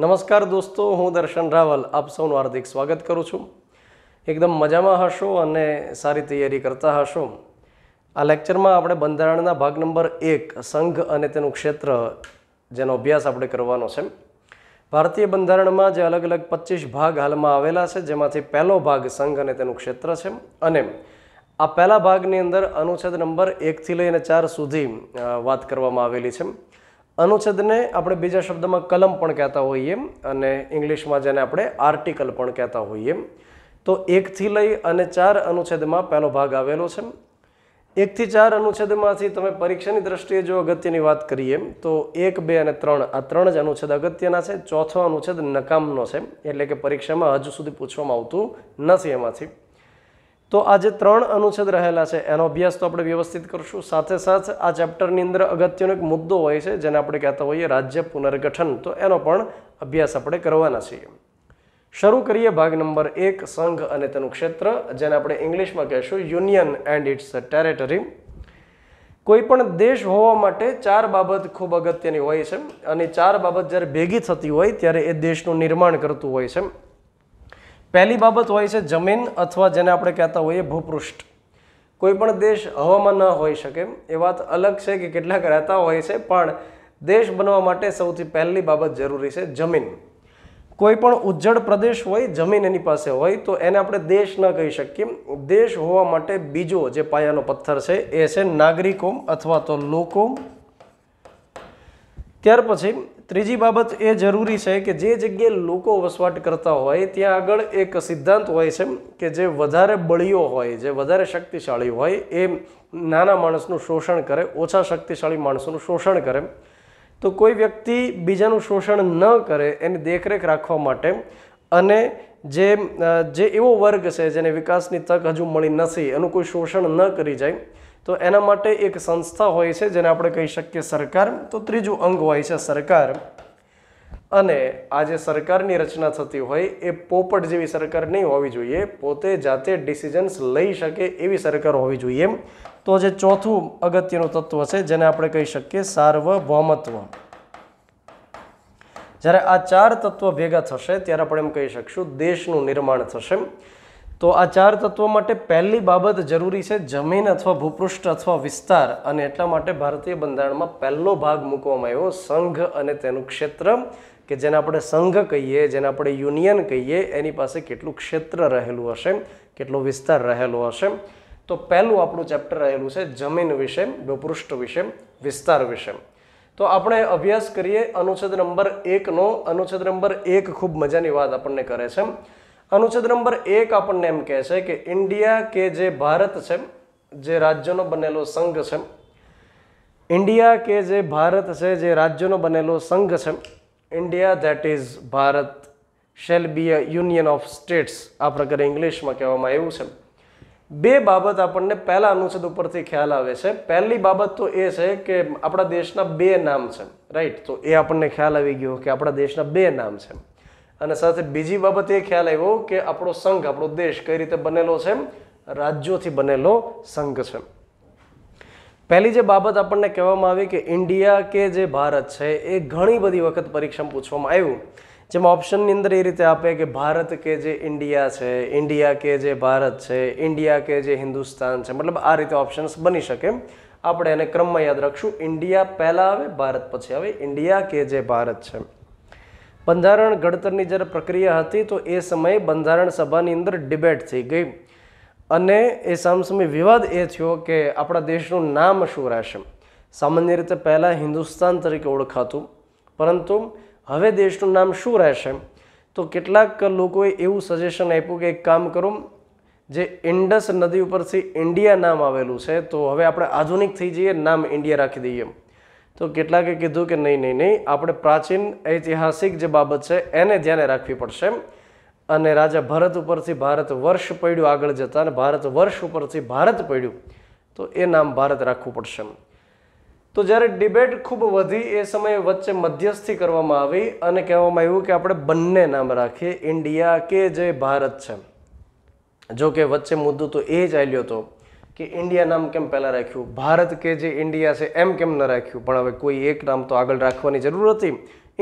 નમસ્કાર દોસ્તો હું દર્શન રાવલ આપ સૌનું હાર્દિક સ્વાગત કરું છું એકદમ મજામાં હશો અને સારી તૈયારી કરતા હશો આ લેક્ચરમાં આપણે બંધારણના ભાગ નંબર એક સંઘ અને તેનું ક્ષેત્ર જેનો અભ્યાસ આપણે કરવાનો છે ભારતીય બંધારણમાં જે અલગ અલગ પચીસ ભાગ હાલમાં આવેલા છે જેમાંથી પહેલો ભાગ સંઘ અને તેનું ક્ષેત્ર છે અને આ પહેલા ભાગની અંદર અનુચ્છેદ નંબર એકથી લઈને ચાર સુધી વાત કરવામાં આવેલી છે અનુચ્છેદને આપણે બીજા શબ્દમાં કલમ પણ કહેતા હોઈએ અને ઇંગ્લિશમાં જેને આપણે આર્ટિકલ પણ કહેતા હોઈએ તો એકથી લઈ અને ચાર અનુચ્છેદમાં પહેલો ભાગ આવેલો છે એકથી ચાર અનુચ્છેદમાંથી તમે પરીક્ષાની દ્રષ્ટિએ જો અગત્યની વાત કરીએ તો એક બે અને ત્રણ આ ત્રણ જ અનુચ્છેદ અગત્યના છે ચોથો અનુચ્છેદ નકામનો છે એટલે કે પરીક્ષામાં હજુ સુધી પૂછવામાં આવતું નથી એમાંથી તો આ જે ત્રણ અનુચ્છેદ રહેલા છે એનો અભ્યાસ તો આપણે વ્યવસ્થિત કરશું સાથે સાથ આ ચેપ્ટરની અંદર અગત્યનો એક મુદ્દો હોય છે જેને આપણે કહેતા હોઈએ રાજ્ય પુનર્ગઠન તો એનો પણ અભ્યાસ આપણે કરવાના છીએ શરૂ કરીએ ભાગ નંબર એક સંઘ અને તેનું ક્ષેત્ર જેને આપણે ઇંગ્લિશમાં કહેશું યુનિયન એન્ડ ઇટ્સ ટેરેટરી કોઈ પણ દેશ હોવા માટે ચાર બાબત ખૂબ અગત્યની હોય છે અને ચાર બાબત જ્યારે ભેગી થતી હોય ત્યારે એ દેશનું નિર્માણ કરતું હોય છે પહેલી બાબત હોય છે જમીન અથવા જેને આપણે કહેતા હોઈએ ભૂપૃષ્ઠ કોઈપણ દેશ હવામાં ન હોઈ શકે એ વાત અલગ છે કે કેટલાક રહેતા હોય છે પણ દેશ બનવા માટે સૌથી પહેલી બાબત જરૂરી છે જમીન કોઈપણ ઉજ્જડ પ્રદેશ હોય જમીન એની પાસે હોય તો એને આપણે દેશ ન કહી શકીએ દેશ હોવા માટે બીજો જે પાયાનો પથ્થર છે એ છે નાગરિકો અથવા તો લોકો ત્યાર પછી ત્રીજી બાબત એ જરૂરી છે કે જે જગ્યાએ લોકો વસવાટ કરતા હોય ત્યાં આગળ એક સિદ્ધાંત હોય છે કે જે વધારે બળીઓ હોય જે વધારે શક્તિશાળી હોય એ નાના માણસનું શોષણ કરે ઓછા શક્તિશાળી માણસોનું શોષણ કરે તો કોઈ વ્યક્તિ બીજાનું શોષણ ન કરે એની દેખરેખ રાખવા માટે અને જે જે એવો વર્ગ છે જેને વિકાસની તક હજુ મળી નથી એનું કોઈ શોષણ ન કરી જાય તો એના માટે એક સંસ્થા હોય છે જેને આપણે કહી શકીએ સરકાર તો ત્રીજું અંગ હોય છે સરકાર અને આ જે સરકારની રચના થતી હોય એ પોપટ જેવી સરકાર નહીં હોવી જોઈએ પોતે જાતે ડિસિઝન્સ લઈ શકે એવી સરકાર હોવી જોઈએ તો જે ચોથું અગત્યનું તત્વ છે જેને આપણે કહી શકીએ સાર્વભૌમત્વ જ્યારે આ ચાર તત્વ ભેગા થશે ત્યારે આપણે એમ કહી શકશું દેશનું નિર્માણ થશે તો આ ચાર તત્વો માટે પહેલી બાબત જરૂરી છે જમીન અથવા ભૂપૃષ્ઠ અથવા વિસ્તાર અને એટલા માટે ભારતીય બંધારણમાં પહેલો ભાગ મૂકવામાં આવ્યો સંઘ અને તેનું ક્ષેત્ર કે જેને આપણે સંઘ કહીએ જેને આપણે યુનિયન કહીએ એની પાસે કેટલું ક્ષેત્ર રહેલું હશે કેટલો વિસ્તાર રહેલો હશે તો પહેલું આપણું ચેપ્ટર રહેલું છે જમીન વિશે ભૂપૃષ્ઠ વિશે વિસ્તાર વિશે તો આપણે અભ્યાસ કરીએ અનુચ્છેદ નંબર એકનો અનુચ્છેદ નંબર એક ખૂબ મજાની વાત આપણને કરે છે અનુચ્છેદ નંબર એક આપણને એમ કહે છે કે ઇન્ડિયા કે જે ભારત છે જે રાજ્યનો બનેલો સંઘ છે ઇન્ડિયા કે જે ભારત છે જે રાજ્યનો બનેલો સંઘ છે India that is Bharat shall be a union of states આ પ્રકારે ઇંગ્લિશમાં કહેવામાં આવ્યું છે બે બાબત આપણને પહેલા અનુચ્છેદ ઉપરથી ખ્યાલ આવે છે પહેલી બાબત તો એ છે કે આપણા દેશના બે નામ છે રાઈટ તો એ આપણને ખ્યાલ આવી ગયો કે આપણા દેશના બે નામ છે એમ અને સાથે બીજી બાબત એ ખ્યાલ આવ્યો કે આપણો સંઘ આપણો દેશ કઈ રીતે બનેલો છે રાજ્યોથી બનેલો સંઘ છે પહેલી જે બાબત આપણને કહેવામાં આવી કે ઇન્ડિયા કે જે ભારત છે એ ઘણી બધી વખત પરીક્ષામાં પૂછવામાં આવ્યું જેમાં ઓપ્શનની અંદર એ રીતે આપે કે ભારત કે જે ઇન્ડિયા છે ઇન્ડિયા કે જે ભારત છે ઇન્ડિયા કે જે હિન્દુસ્તાન છે મતલબ આ રીતે ઓપ્શન્સ બની શકે આપણે એને ક્રમમાં યાદ રાખશું ઇન્ડિયા પહેલાં આવે ભારત પછી આવે ઇન્ડિયા કે જે ભારત છે બંધારણ ઘડતરની જ્યારે પ્રક્રિયા હતી તો એ સમયે બંધારણ સભાની અંદર ડિબેટ થઈ ગઈ અને એ સામસામે વિવાદ એ થયો કે આપણા દેશનું નામ શું રહેશે સામાન્ય રીતે પહેલાં હિન્દુસ્તાન તરીકે ઓળખાતું પરંતુ હવે દેશનું નામ શું રહેશે તો કેટલાક લોકોએ એવું સજેશન આપ્યું કે એક કામ કરું જે ઇન્ડસ નદી ઉપરથી ઇન્ડિયા નામ આવેલું છે તો હવે આપણે આધુનિક થઈ જઈએ નામ ઇન્ડિયા રાખી દઈએ તો કેટલાકે કીધું કે નહીં નહીં નહીં આપણે પ્રાચીન ઐતિહાસિક જે બાબત છે એને ધ્યાને રાખવી પડશે અને રાજા ભરત ઉપરથી ભારત વર્ષ પડ્યું આગળ જતાં અને ભારત વર્ષ ઉપરથી ભારત પડ્યું તો એ નામ ભારત રાખવું પડશે એમ તો જ્યારે ડિબેટ ખૂબ વધી એ સમયે વચ્ચે મધ્યસ્થી કરવામાં આવી અને કહેવામાં આવ્યું કે આપણે બંને નામ રાખીએ ઇન્ડિયા કે જે ભારત છે જો કે વચ્ચે મુદ્દો તો એ ચાલ્યો હતો કે ઇન્ડિયા નામ કેમ પહેલાં રાખ્યું ભારત કે જે ઇન્ડિયા છે એમ કેમ ન રાખ્યું પણ હવે કોઈ એક નામ તો આગળ રાખવાની જરૂર હતી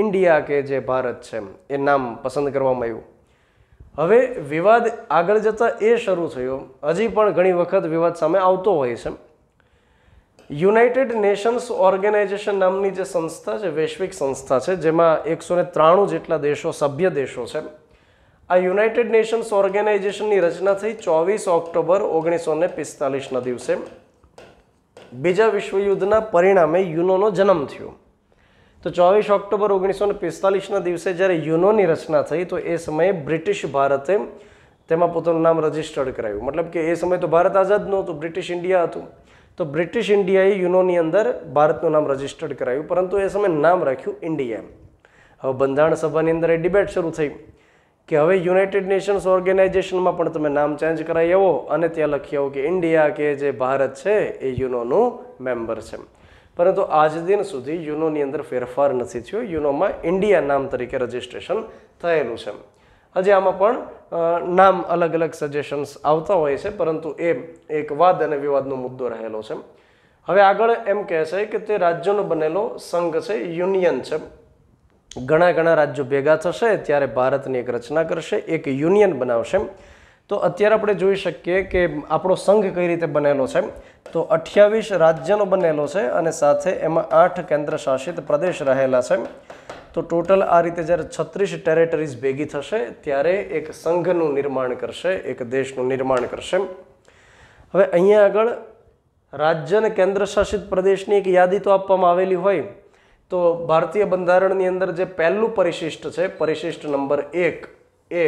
ઇન્ડિયા કે જે ભારત છે એ નામ પસંદ કરવામાં આવ્યું હવે વિવાદ આગળ જતાં એ શરૂ થયો હજી પણ ઘણી વખત વિવાદ સામે આવતો હોય છે યુનાઇટેડ નેશન્સ ઓર્ગેનાઇઝેશન નામની જે સંસ્થા છે વૈશ્વિક સંસ્થા છે જેમાં એકસો ને ત્રાણું જેટલા દેશો સભ્ય દેશો છે આ યુનાઇટેડ નેશન્સ ઓર્ગેનાઇઝેશનની રચના થઈ ચોવીસ ઓક્ટોબર ઓગણીસો ને પિસ્તાલીસના દિવસે બીજા વિશ્વયુદ્ધના પરિણામે યુનોનો જન્મ થયો તો ચોવીસ ઓક્ટોબર ઓગણીસો ને પિસ્તાલીસના દિવસે જ્યારે યુનોની રચના થઈ તો એ સમયે બ્રિટિશ ભારતે તેમાં પોતાનું નામ રજિસ્ટર્ડ કરાયું મતલબ કે એ સમયે તો ભારત આઝાદ નહોતું બ્રિટિશ ઇન્ડિયા હતું તો બ્રિટિશ ઇન્ડિયાએ યુનોની અંદર ભારતનું નામ રજિસ્ટર્ડ કરાયું પરંતુ એ સમયે નામ રાખ્યું ઇન્ડિયા હવે બંધારણ સભાની અંદર એ ડિબેટ શરૂ થઈ કે હવે યુનાઇટેડ નેશન્સ ઓર્ગેનાઇઝેશનમાં પણ તમે નામ ચેન્જ કરાવી આવો અને ત્યાં લખી આવો કે ઇન્ડિયા કે જે ભારત છે એ યુનોનું મેમ્બર છે પરંતુ આજ દિન સુધી યુનોની અંદર ફેરફાર નથી થયો યુનોમાં ઇન્ડિયા નામ તરીકે રજિસ્ટ્રેશન થયેલું છે હજી આમાં પણ નામ અલગ અલગ સજેશન્સ આવતા હોય છે પરંતુ એ એક વાદ અને વિવાદનો મુદ્દો રહેલો છે હવે આગળ એમ કહે છે કે તે રાજ્યનો બનેલો સંઘ છે યુનિયન છે ઘણા ઘણા રાજ્યો ભેગા થશે ત્યારે ભારતની એક રચના કરશે એક યુનિયન બનાવશે તો અત્યારે આપણે જોઈ શકીએ કે આપણો સંઘ કઈ રીતે બનેલો છે તો અઠ્યાવીસ રાજ્યનો બનેલો છે અને સાથે એમાં આઠ કેન્દ્ર શાસિત પ્રદેશ રહેલા છે તો ટોટલ આ રીતે જ્યારે છત્રીસ ટેરેટરીઝ ભેગી થશે ત્યારે એક સંઘનું નિર્માણ કરશે એક દેશનું નિર્માણ કરશે હવે અહીંયા આગળ રાજ્ય અને કેન્દ્ર શાસિત પ્રદેશની એક યાદી તો આપવામાં આવેલી હોય તો ભારતીય બંધારણની અંદર જે પહેલું પરિશિષ્ટ છે પરિશિષ્ટ નંબર એક એ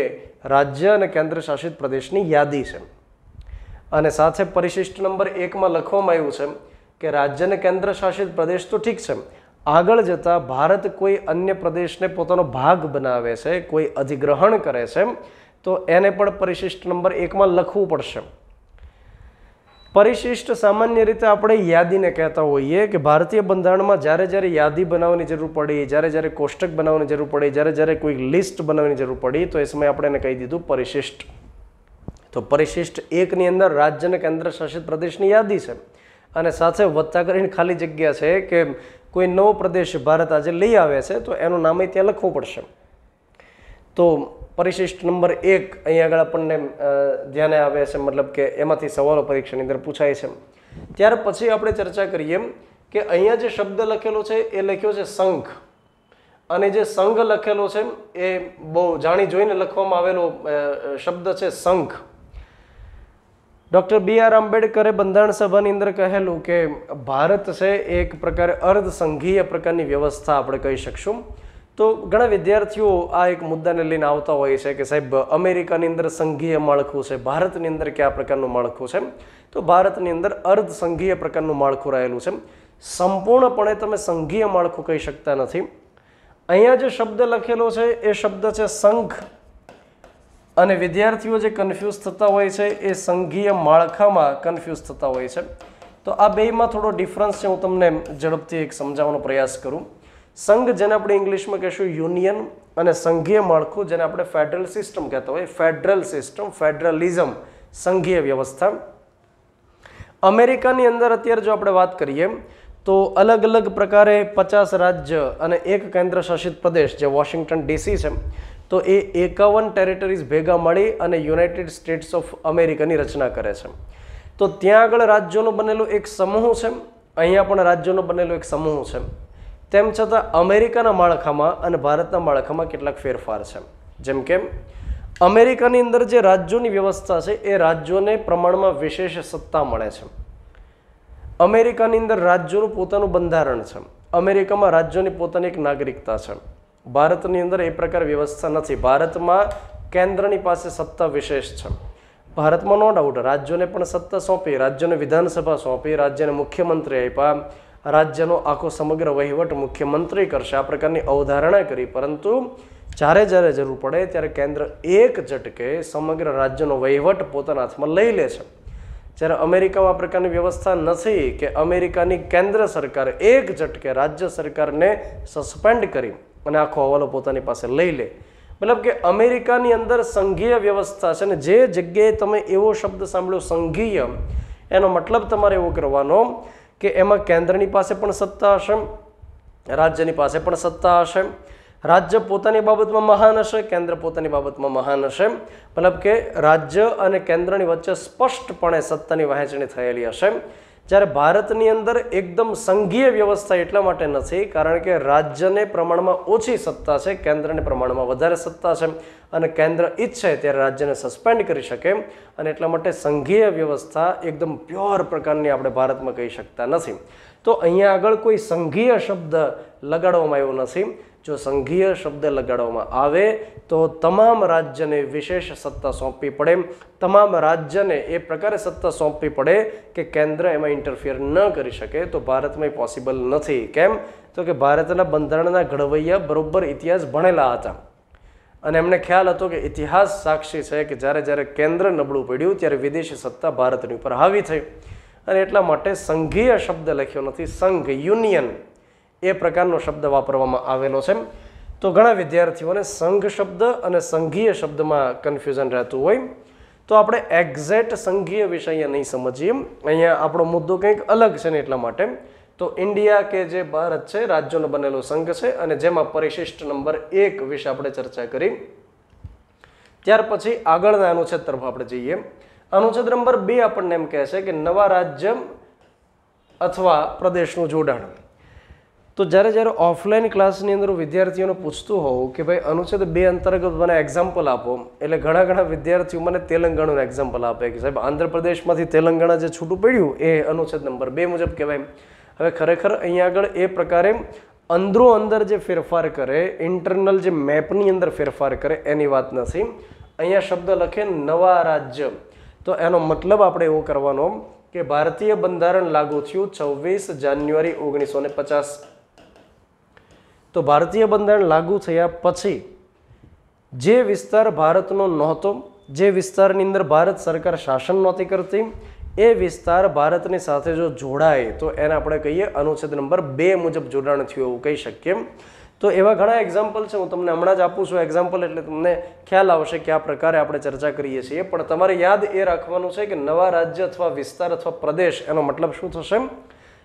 રાજ્ય અને કેન્દ્ર શાસિત પ્રદેશની યાદી છે અને સાથે પરિશિષ્ટ નંબર એકમાં લખવામાં આવ્યું છે કે રાજ્ય અને કેન્દ્ર શાસિત પ્રદેશ તો ઠીક છે આગળ જતાં ભારત કોઈ અન્ય પ્રદેશને પોતાનો ભાગ બનાવે છે કોઈ અધિગ્રહણ કરે છે તો એને પણ પરિશિષ્ટ નંબર એકમાં લખવું પડશે પરિશિષ્ટ સામાન્ય રીતે આપણે યાદીને કહેતા હોઈએ કે ભારતીય બંધારણમાં જ્યારે જ્યારે યાદી બનાવવાની જરૂર પડી જ્યારે જ્યારે કોષ્ટક બનાવવાની જરૂર પડી જ્યારે જ્યારે કોઈ લિસ્ટ બનાવવાની જરૂર પડી તો એ સમયે આપણે એને કહી દીધું પરિશિષ્ટ તો પરિશિષ્ટ એકની અંદર રાજ્ય અને કેન્દ્ર શાસિત પ્રદેશની યાદી છે અને સાથે વધતા કરીને ખાલી જગ્યા છે કે કોઈ નવો પ્રદેશ ભારત આજે લઈ આવે છે તો એનું નામે ત્યાં લખવું પડશે તો પરિશિષ્ટ નંબર એક અહીંયા આગળ આપણને ધ્યાને આવે છે મતલબ કે એમાંથી સવાલો પરીક્ષાની અંદર પૂછાય છે ત્યાર પછી આપણે ચર્ચા કરીએ કે અહીંયા જે શબ્દ લખેલો છે એ લખ્યો છે સંઘ અને જે સંઘ લખેલો છે એ બહુ જાણી જોઈને લખવામાં આવેલો શબ્દ છે સંઘ ડૉક્ટર બી આર આંબેડકરે બંધારણ સભાની અંદર કહેલું કે ભારત છે એક પ્રકારે અર્ધસંઘીય પ્રકારની વ્યવસ્થા આપણે કહી શકશું તો ઘણા વિદ્યાર્થીઓ આ એક મુદ્દાને લઈને આવતા હોય છે કે સાહેબ અમેરિકાની અંદર સંઘીય માળખું છે ભારતની અંદર કયા પ્રકારનું માળખું છે તો ભારતની અંદર અર્ધ સંઘીય પ્રકારનું માળખું રહેલું છે સંપૂર્ણપણે તમે સંઘીય માળખું કહી શકતા નથી અહીંયા જે શબ્દ લખેલો છે એ શબ્દ છે સંઘ અને વિદ્યાર્થીઓ જે કન્ફ્યુઝ થતા હોય છે એ સંઘીય માળખામાં કન્ફ્યુઝ થતા હોય છે તો આ બેમાં થોડો ડિફરન્સ છે હું તમને ઝડપથી એક સમજાવવાનો પ્રયાસ કરું સંઘ જેને આપણે ઇંગ્લિશમાં કહેશું યુનિયન અને સંઘીય માળખું જેને આપણે ફેડરલ સિસ્ટમ કહેતા હોય ફેડરલ સિસ્ટમ ફેડરલિઝમ સંઘીય વ્યવસ્થા અમેરિકાની અંદર અત્યારે જો આપણે વાત કરીએ તો અલગ અલગ પ્રકારે પચાસ રાજ્ય અને એક કેન્દ્ર શાસિત પ્રદેશ જે વોશિંગ્ટન ડીસી છે તો એ એકાવન ટેરિટરીઝ ભેગા મળી અને યુનાઇટેડ સ્ટેટ્સ ઓફ અમેરિકાની રચના કરે છે તો ત્યાં આગળ રાજ્યોનો બનેલો એક સમૂહ છે અહીંયા પણ રાજ્યોનો બનેલો એક સમૂહ છે તેમ છતાં અમેરિકાના માળખામાં અને ભારતના માળખામાં કેટલાક ફેરફાર છે જેમ કે અમેરિકાની અંદર જે રાજ્યોની વ્યવસ્થા છે એ રાજ્યોને પ્રમાણમાં વિશેષ સત્તા મળે છે અમેરિકાની અંદર રાજ્યોનું પોતાનું બંધારણ છે અમેરિકામાં રાજ્યોની પોતાની એક નાગરિકતા છે ભારતની અંદર એ પ્રકાર વ્યવસ્થા નથી ભારતમાં કેન્દ્રની પાસે સત્તા વિશેષ છે ભારતમાં નો ડાઉટ રાજ્યોને પણ સત્તા સોંપી રાજ્યોને વિધાનસભા સોંપી રાજ્યને મુખ્યમંત્રી આપ્યા રાજ્યનો આખો સમગ્ર વહીવટ મુખ્યમંત્રી કરશે આ પ્રકારની અવધારણા કરી પરંતુ જ્યારે જ્યારે જરૂર પડે ત્યારે કેન્દ્ર એક ઝટકે સમગ્ર રાજ્યનો વહીવટ પોતાના હાથમાં લઈ લે છે જ્યારે અમેરિકામાં આ પ્રકારની વ્યવસ્થા નથી કે અમેરિકાની કેન્દ્ર સરકાર એક ઝટકે રાજ્ય સરકારને સસ્પેન્ડ કરી અને આખો હવાલો પોતાની પાસે લઈ લે મતલબ કે અમેરિકાની અંદર સંઘીય વ્યવસ્થા છે ને જે જગ્યાએ તમે એવો શબ્દ સાંભળ્યો સંઘીય એનો મતલબ તમારે એવો કરવાનો કે એમાં કેન્દ્રની પાસે પણ સત્તા હશે રાજ્યની પાસે પણ સત્તા હશે રાજ્ય પોતાની બાબતમાં મહાન હશે કેન્દ્ર પોતાની બાબતમાં મહાન હશે મતલબ કે રાજ્ય અને કેન્દ્રની વચ્ચે સ્પષ્ટપણે સત્તાની વહેંચણી થયેલી હશે જ્યારે ભારતની અંદર એકદમ સંઘીય વ્યવસ્થા એટલા માટે નથી કારણ કે રાજ્યને પ્રમાણમાં ઓછી સત્તા છે કેન્દ્રને પ્રમાણમાં વધારે સત્તા છે અને કેન્દ્ર ઈચ્છે ત્યારે રાજ્યને સસ્પેન્ડ કરી શકે અને એટલા માટે સંઘીય વ્યવસ્થા એકદમ પ્યોર પ્રકારની આપણે ભારતમાં કહી શકતા નથી તો અહીંયા આગળ કોઈ સંઘીય શબ્દ લગાડવામાં આવ્યો નથી જો સંઘીય શબ્દ લગાડવામાં આવે તો તમામ રાજ્યને વિશેષ સત્તા સોંપવી પડે તમામ રાજ્યને એ પ્રકારે સત્તા સોંપવી પડે કે કેન્દ્ર એમાં ઇન્ટરફિયર ન કરી શકે તો ભારતમાં એ પોસિબલ નથી કેમ તો કે ભારતના બંધારણના ઘડવૈયા બરાબર ઇતિહાસ ભણેલા હતા અને એમને ખ્યાલ હતો કે ઇતિહાસ સાક્ષી છે કે જ્યારે જ્યારે કેન્દ્ર નબળું પડ્યું ત્યારે વિદેશી સત્તા ભારતની ઉપર હાવી થઈ અને એટલા માટે સંઘીય શબ્દ લખ્યો નથી સંઘ યુનિયન એ પ્રકારનો શબ્દ વાપરવામાં આવેલો છે તો ઘણા વિદ્યાર્થીઓને સંઘ શબ્દ અને સંઘીય શબ્દમાં કન્ફ્યુઝન રહેતું હોય તો આપણે એક્ઝેક્ટ સંઘીય વિષય અહીંયા નહીં સમજીએ અહીંયા આપણો મુદ્દો કંઈક અલગ છે ને એટલા માટે તો ઇન્ડિયા કે જે ભારત છે રાજ્યોનો બનેલો સંઘ છે અને જેમાં પરિશિષ્ટ નંબર એક વિશે આપણે ચર્ચા કરી ત્યાર પછી આગળના અનુચ્છેદ તરફ આપણે જઈએ અનુચ્છેદ નંબર બે આપણને એમ કહે છે કે નવા રાજ્ય અથવા પ્રદેશનું જોડાણ તો જ્યારે જ્યારે ઓફલાઈન ક્લાસની અંદર વિદ્યાર્થીઓને પૂછતું હોઉં કે ભાઈ અનુચ્છેદ બે અંતર્ગત મને એક્ઝામ્પલ આપો એટલે ઘણા ઘણા વિદ્યાર્થીઓ મને તેલંગાણાનું એક્ઝામ્પલ આપે કે સાહેબ આંધ્રપ્રદેશમાંથી તેલંગાણા જે છૂટું પડ્યું એ અનુચ્છેદ નંબર બે મુજબ કહેવાય હવે ખરેખર અહીંયા આગળ એ પ્રકારે અંદરો અંદર જે ફેરફાર કરે ઇન્ટરનલ જે મેપની અંદર ફેરફાર કરે એની વાત નથી અહીંયા શબ્દ લખે નવા રાજ્ય તો એનો મતલબ આપણે એવો કરવાનો કે ભારતીય બંધારણ લાગુ થયું છવ્વીસ જાન્યુઆરી ઓગણીસો ને પચાસ તો ભારતીય બંધારણ લાગુ થયા પછી જે વિસ્તાર ભારતનો નહોતો જે વિસ્તારની અંદર ભારત સરકાર શાસન નહોતી કરતી એ વિસ્તાર ભારતની સાથે જો જોડાય તો એને આપણે કહીએ અનુચ્છેદ નંબર બે મુજબ જોડાણ થયું એવું કહી શકીએ તો એવા ઘણા એક્ઝામ્પલ છે હું તમને હમણાં જ આપું છું એક્ઝામ્પલ એટલે તમને ખ્યાલ આવશે કે આ પ્રકારે આપણે ચર્ચા કરીએ છીએ પણ તમારે યાદ એ રાખવાનું છે કે નવા રાજ્ય અથવા વિસ્તાર અથવા પ્રદેશ એનો મતલબ શું થશે એમ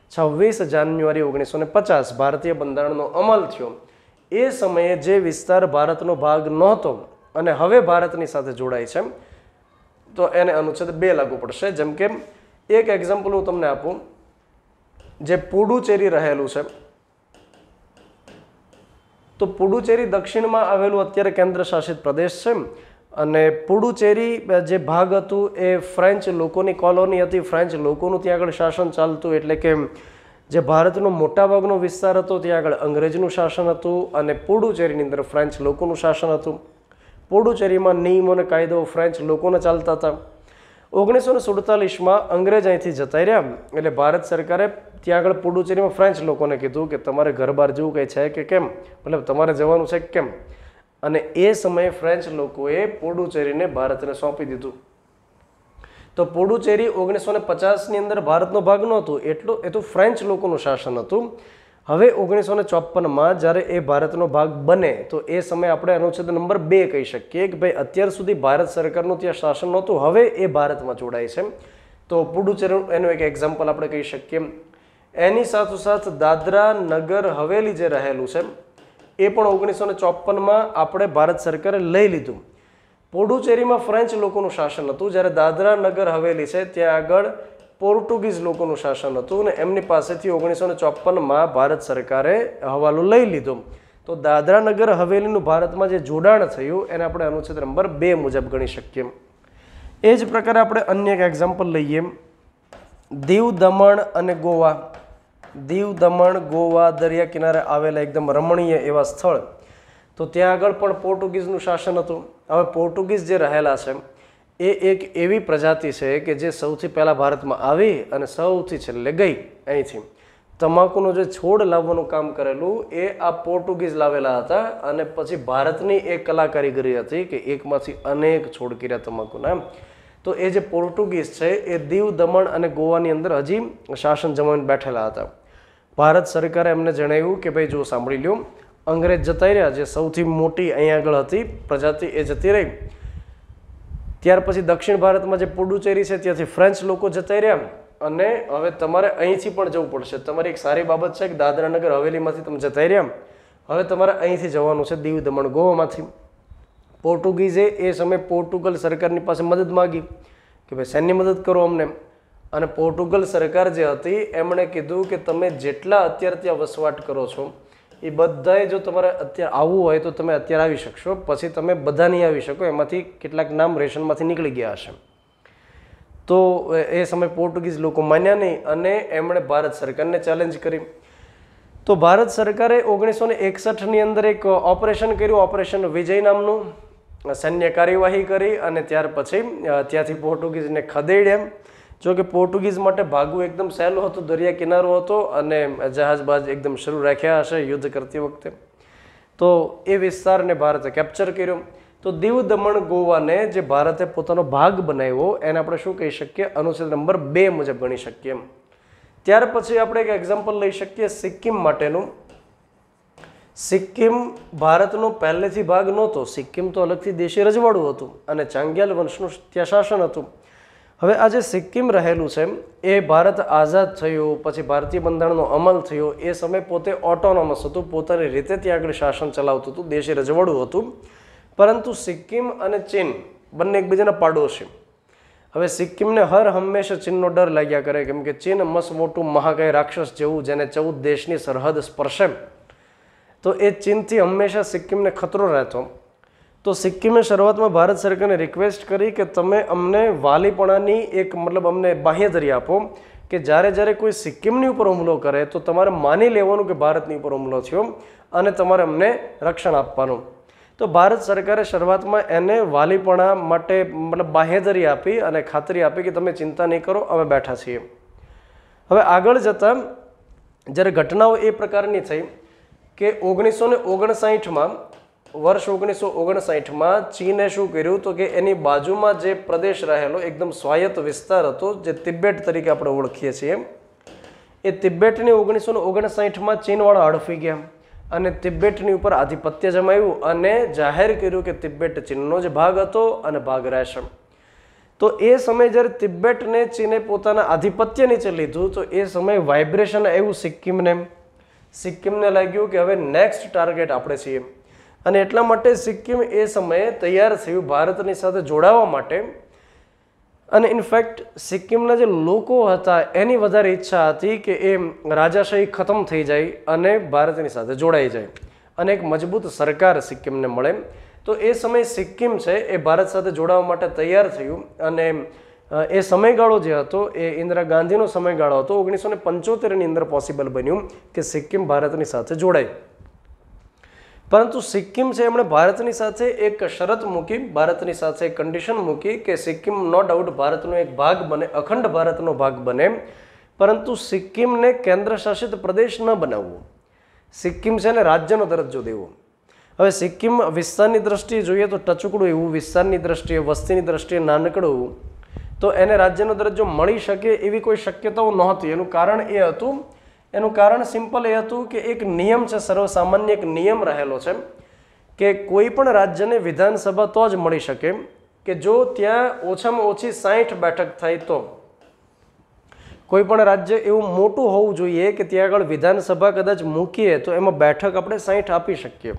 છવ્વીસ જાન્યુઆરી ઓગણીસો ને પચાસ ભારતીય બંધારણનો અમલ થયો એ સમયે જે વિસ્તાર ભારતનો ભાગ નહોતો અને હવે ભારતની સાથે જોડાય છે તો એને અનુચ્છેદ બે લાગુ પડશે જેમ કે એક એક્ઝામ્પલ હું તમને આપું જે પુડુચેરી રહેલું છે તો પુડુચેરી દક્ષિણમાં આવેલું અત્યારે કેન્દ્ર શાસિત પ્રદેશ છે અને પુડુચેરી જે ભાગ હતું એ ફ્રેન્ચ લોકોની કોલોની હતી ફ્રેન્ચ લોકોનું ત્યાં આગળ શાસન ચાલતું એટલે કે જે ભારતનો મોટાભાગનો વિસ્તાર હતો ત્યાં આગળ અંગ્રેજનું શાસન હતું અને પુડુચેરીની અંદર ફ્રેન્ચ લોકોનું શાસન હતું પુડુચેરીમાં નિયમો અને કાયદો ફ્રેન્ચ લોકોને ચાલતા હતા ઓગણીસો ને સુડતાલીસમાં અંગ્રેજ અહીંથી જતા રહ્યા એટલે ભારત સરકારે ત્યાં આગળ પુડુચેરીમાં ફ્રેન્ચ લોકોને કીધું કે તમારે ઘર બહાર જવું કંઈ છે કે કેમ મતલબ તમારે જવાનું છે કે કેમ અને એ સમયે ફ્રેન્ચ લોકોએ પુડુચેરીને ભારતને સોંપી દીધું તો પોડુચેરી ઓગણીસો ને પચાસની અંદર ભારતનો ભાગ નહોતું એટલું એ તો ફ્રેન્ચ લોકોનું શાસન હતું હવે ઓગણીસો ને ચોપનમાં જ્યારે એ ભારતનો ભાગ બને તો એ સમયે આપણે અનુચ્છેદ નંબર બે કહી શકીએ કે ભાઈ અત્યાર સુધી ભારત સરકારનું ત્યાં શાસન નહોતું હવે એ ભારતમાં જોડાય છે તો પુડુચેરીનું એનું એક એક્ઝામ્પલ આપણે કહી શકીએ એની સાથોસાથ દાદરા નગર હવેલી જે રહેલું છે એ પણ ઓગણીસો ને ચોપનમાં આપણે ભારત સરકારે લઈ લીધું પોડુચેરીમાં ફ્રેન્ચ લોકોનું શાસન હતું જ્યારે દાદરા નગર હવેલી છે ત્યાં આગળ પોર્ટુગીઝ લોકોનું શાસન હતું અને એમની પાસેથી ઓગણીસો ને ચોપનમાં ભારત સરકારે હવાલો લઈ લીધો તો દાદરા નગર હવેલીનું ભારતમાં જે જોડાણ થયું એને આપણે અનુચ્છેદ નંબર બે મુજબ ગણી શકીએ એ જ પ્રકારે આપણે અન્ય એક એક્ઝામ્પલ લઈએ દીવ દમણ અને ગોવા દીવ દમણ ગોવા દરિયા કિનારે આવેલા એકદમ રમણીય એવા સ્થળ તો ત્યાં આગળ પણ પોર્ટુગીઝનું શાસન હતું હવે પોર્ટુગીઝ જે રહેલા છે એ એક એવી પ્રજાતિ છે કે જે સૌથી પહેલાં ભારતમાં આવી અને સૌથી છેલ્લે ગઈ અહીંથી તમાકુનો જે છોડ લાવવાનું કામ કરેલું એ આ પોર્ટુગીઝ લાવેલા હતા અને પછી ભારતની એક કલા કારીગરી હતી કે એકમાંથી અનેક છોડ કર્યા તમાકુના તો એ જે પોર્ટુગીઝ છે એ દીવ દમણ અને ગોવાની અંદર હજી શાસન જમાવીને બેઠેલા હતા ભારત સરકારે એમને જણાવ્યું કે ભાઈ જો સાંભળી લ્યો અંગ્રેજ જતા રહ્યા જે સૌથી મોટી અહીં આગળ હતી પ્રજાતિ એ જતી રહી ત્યાર પછી દક્ષિણ ભારતમાં જે પુડુચેરી છે ત્યાંથી ફ્રેન્ચ લોકો જતા રહ્યા અને હવે તમારે અહીંથી પણ જવું પડશે તમારી એક સારી બાબત છે કે દાદરાનગર હવેલીમાંથી તમે જતા રહ્યા હવે તમારે અહીંથી જવાનું છે દીવ દમણ ગોવામાંથી પોર્ટુગીઝે એ સમયે પોર્ટુગલ સરકારની પાસે મદદ માગી કે ભાઈ સૈન્ય મદદ કરો અમને અને પોર્ટુગલ સરકાર જે હતી એમણે કીધું કે તમે જેટલા અત્યારે ત્યાં વસવાટ કરો છો એ બધાએ જો તમારે અત્યારે આવવું હોય તો તમે અત્યારે આવી શકશો પછી તમે બધા નહીં આવી શકો એમાંથી કેટલાક નામ રેશનમાંથી નીકળી ગયા હશે તો એ સમયે પોર્ટુગીઝ લોકો માન્યા નહીં અને એમણે ભારત સરકારને ચેલેન્જ કરી તો ભારત સરકારે ઓગણીસો ને એકસઠની અંદર એક ઓપરેશન કર્યું ઓપરેશન વિજય નામનું સૈન્ય કાર્યવાહી કરી અને ત્યાર પછી ત્યાંથી પોર્ટુગીઝને ખદેડ્યા જો કે પોર્ટુગીઝ માટે ભાગવું એકદમ સહેલું હતું દરિયા કિનારો હતો અને જહાજબાજ એકદમ શરૂ રાખ્યા હશે યુદ્ધ કરતી વખતે તો એ વિસ્તારને ભારતે કેપ્ચર કર્યો તો દીવ દમણ ગોવાને જે ભારતે પોતાનો ભાગ બનાવ્યો એને આપણે શું કહી શકીએ અનુચ્છેદ નંબર બે મુજબ ગણી શકીએ એમ ત્યાર પછી આપણે એક એક્ઝામ્પલ લઈ શકીએ સિક્કિમ માટેનું સિક્કિમ ભારતનો પહેલેથી ભાગ નહોતો સિક્કિમ તો અલગથી દેશી રજવાડું હતું અને ચાંગિયાલ વંશનું ત્યાં શાસન હતું હવે આ જે સિક્કિમ રહેલું છે એ ભારત આઝાદ થયું પછી ભારતીય બંધારણનો અમલ થયો એ સમય પોતે ઓટોનોમસ હતું પોતાની રીતે ત્યાં આગળ શાસન ચલાવતું હતું દેશે રજવાડું હતું પરંતુ સિક્કિમ અને ચીન બંને એકબીજાના પાડોશી હવે સિક્કિમને હર હંમેશા ચીનનો ડર લાગ્યા કરે કેમ કે ચીન મસ મોટું મહાકાય રાક્ષસ જેવું જેને ચૌદ દેશની સરહદ સ્પર્શે તો એ ચીનથી હંમેશા સિક્કિમને ખતરો રહેતો તો સિક્કિમે શરૂઆતમાં ભારત સરકારને રિક્વેસ્ટ કરી કે તમે અમને વાલીપણાની એક મતલબ અમને બાહ્યધરી આપો કે જ્યારે જ્યારે કોઈ સિક્કિમની ઉપર હુમલો કરે તો તમારે માની લેવાનું કે ભારતની ઉપર હુમલો થયો અને તમારે અમને રક્ષણ આપવાનું તો ભારત સરકારે શરૂઆતમાં એને વાલીપણા માટે મતલબ બાહેધરી આપી અને ખાતરી આપી કે તમે ચિંતા નહીં કરો અમે બેઠા છીએ હવે આગળ જતાં જ્યારે ઘટનાઓ એ પ્રકારની થઈ કે ઓગણીસો ને ઓગણસાઠમાં વર્ષ ઓગણીસો ઓગણસાઠમાં ચીને શું કર્યું તો કે એની બાજુમાં જે પ્રદેશ રહેલો એકદમ સ્વાયત્ત વિસ્તાર હતો જે તિબેટ તરીકે આપણે ઓળખીએ છીએ એમ એ તિબેટને ઓગણીસો ને ઓગણસાઠમાં ચીનવાળા હડફી ગયા અને તિબેટની ઉપર આધિપત્ય જમાવ્યું અને જાહેર કર્યું કે તિબેટ ચીનનો જ ભાગ હતો અને ભાગ રહેશે તો એ સમયે જ્યારે તિબેટને ચીને પોતાના આધિપત્ય નીચે લીધું તો એ સમયે વાઇબ્રેશન આવ્યું સિક્કિમને સિક્કિમને લાગ્યું કે હવે નેક્સ્ટ ટાર્ગેટ આપણે છીએ એમ અને એટલા માટે સિક્કિમ એ સમયે તૈયાર થયું ભારતની સાથે જોડાવા માટે અને ઇનફેક્ટ સિક્કિમના જે લોકો હતા એની વધારે ઈચ્છા હતી કે એ રાજાશાહી ખતમ થઈ જાય અને ભારતની સાથે જોડાઈ જાય અને એક મજબૂત સરકાર સિક્કિમને મળે તો એ સમયે સિક્કિમ છે એ ભારત સાથે જોડાવા માટે તૈયાર થયું અને એ સમયગાળો જે હતો એ ઇન્દિરા ગાંધીનો સમયગાળો હતો ઓગણીસો ને પંચોતેરની અંદર પોસિબલ બન્યું કે સિક્કિમ ભારતની સાથે જોડાય પરંતુ સિક્કિમ છે એમણે ભારતની સાથે એક શરત મૂકી ભારતની સાથે એક કન્ડિશન મૂકી કે સિક્કિમ નો ડાઉટ ભારતનો એક ભાગ બને અખંડ ભારતનો ભાગ બને પરંતુ સિક્કિમને કેન્દ્ર શાસિત પ્રદેશ ન બનાવવો સિક્કિમ છે એને રાજ્યનો દરજ્જો દેવો હવે સિક્કિમ વિસ્તારની દ્રષ્ટિએ જોઈએ તો ટચુકડું એવું વિસ્તારની દ્રષ્ટિએ વસ્તીની દ્રષ્ટિએ નાનકડું તો એને રાજ્યનો દરજ્જો મળી શકે એવી કોઈ શક્યતાઓ નહોતી એનું કારણ એ હતું એનું કારણ સિમ્પલ એ હતું કે એક નિયમ છે સર્વસામાન્ય એક નિયમ રહેલો છે કે કોઈ પણ રાજ્યને વિધાનસભા તો જ મળી શકે કે જો ત્યાં ઓછામાં ઓછી સાહીઠ બેઠક થાય તો કોઈ પણ રાજ્ય એવું મોટું હોવું જોઈએ કે ત્યાં આગળ વિધાનસભા કદાચ મૂકીએ તો એમાં બેઠક આપણે સાઠ આપી શકીએ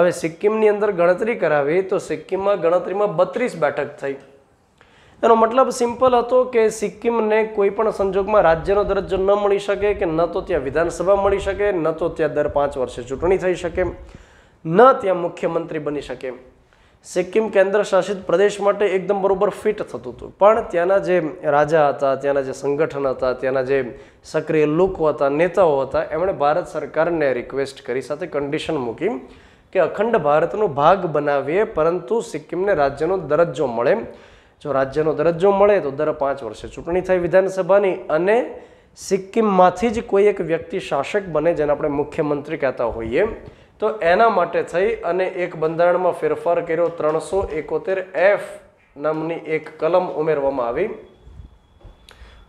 હવે સિક્કિમની અંદર ગણતરી કરાવી તો સિક્કિમમાં ગણતરીમાં બત્રીસ બેઠક થઈ એનો મતલબ સિમ્પલ હતો કે સિક્કિમને કોઈ પણ સંજોગમાં રાજ્યનો દરજ્જો ન મળી શકે કે ન તો ત્યાં વિધાનસભા મળી શકે ન તો ત્યાં દર પાંચ વર્ષે ચૂંટણી થઈ શકે ન ત્યાં મુખ્યમંત્રી બની શકે સિક્કિમ કેન્દ્ર શાસિત પ્રદેશ માટે એકદમ બરોબર ફિટ થતું હતું પણ ત્યાંના જે રાજા હતા ત્યાંના જે સંગઠન હતા ત્યાંના જે સક્રિય લોકો હતા નેતાઓ હતા એમણે ભારત સરકારને રિક્વેસ્ટ કરી સાથે કન્ડિશન મૂકી કે અખંડ ભારતનો ભાગ બનાવીએ પરંતુ સિક્કિમને રાજ્યનો દરજ્જો મળે જો રાજ્યનો દરજ્જો મળે તો દર પાંચ વર્ષે ચૂંટણી થાય વિધાનસભાની અને સિક્કિમમાંથી જ કોઈ એક વ્યક્તિ શાસક બને જેને આપણે મુખ્યમંત્રી કહેતા હોઈએ તો એના માટે થઈ અને એક બંધારણમાં ફેરફાર કર્યો ત્રણસો એકોતેર એફ નામની એક કલમ ઉમેરવામાં આવી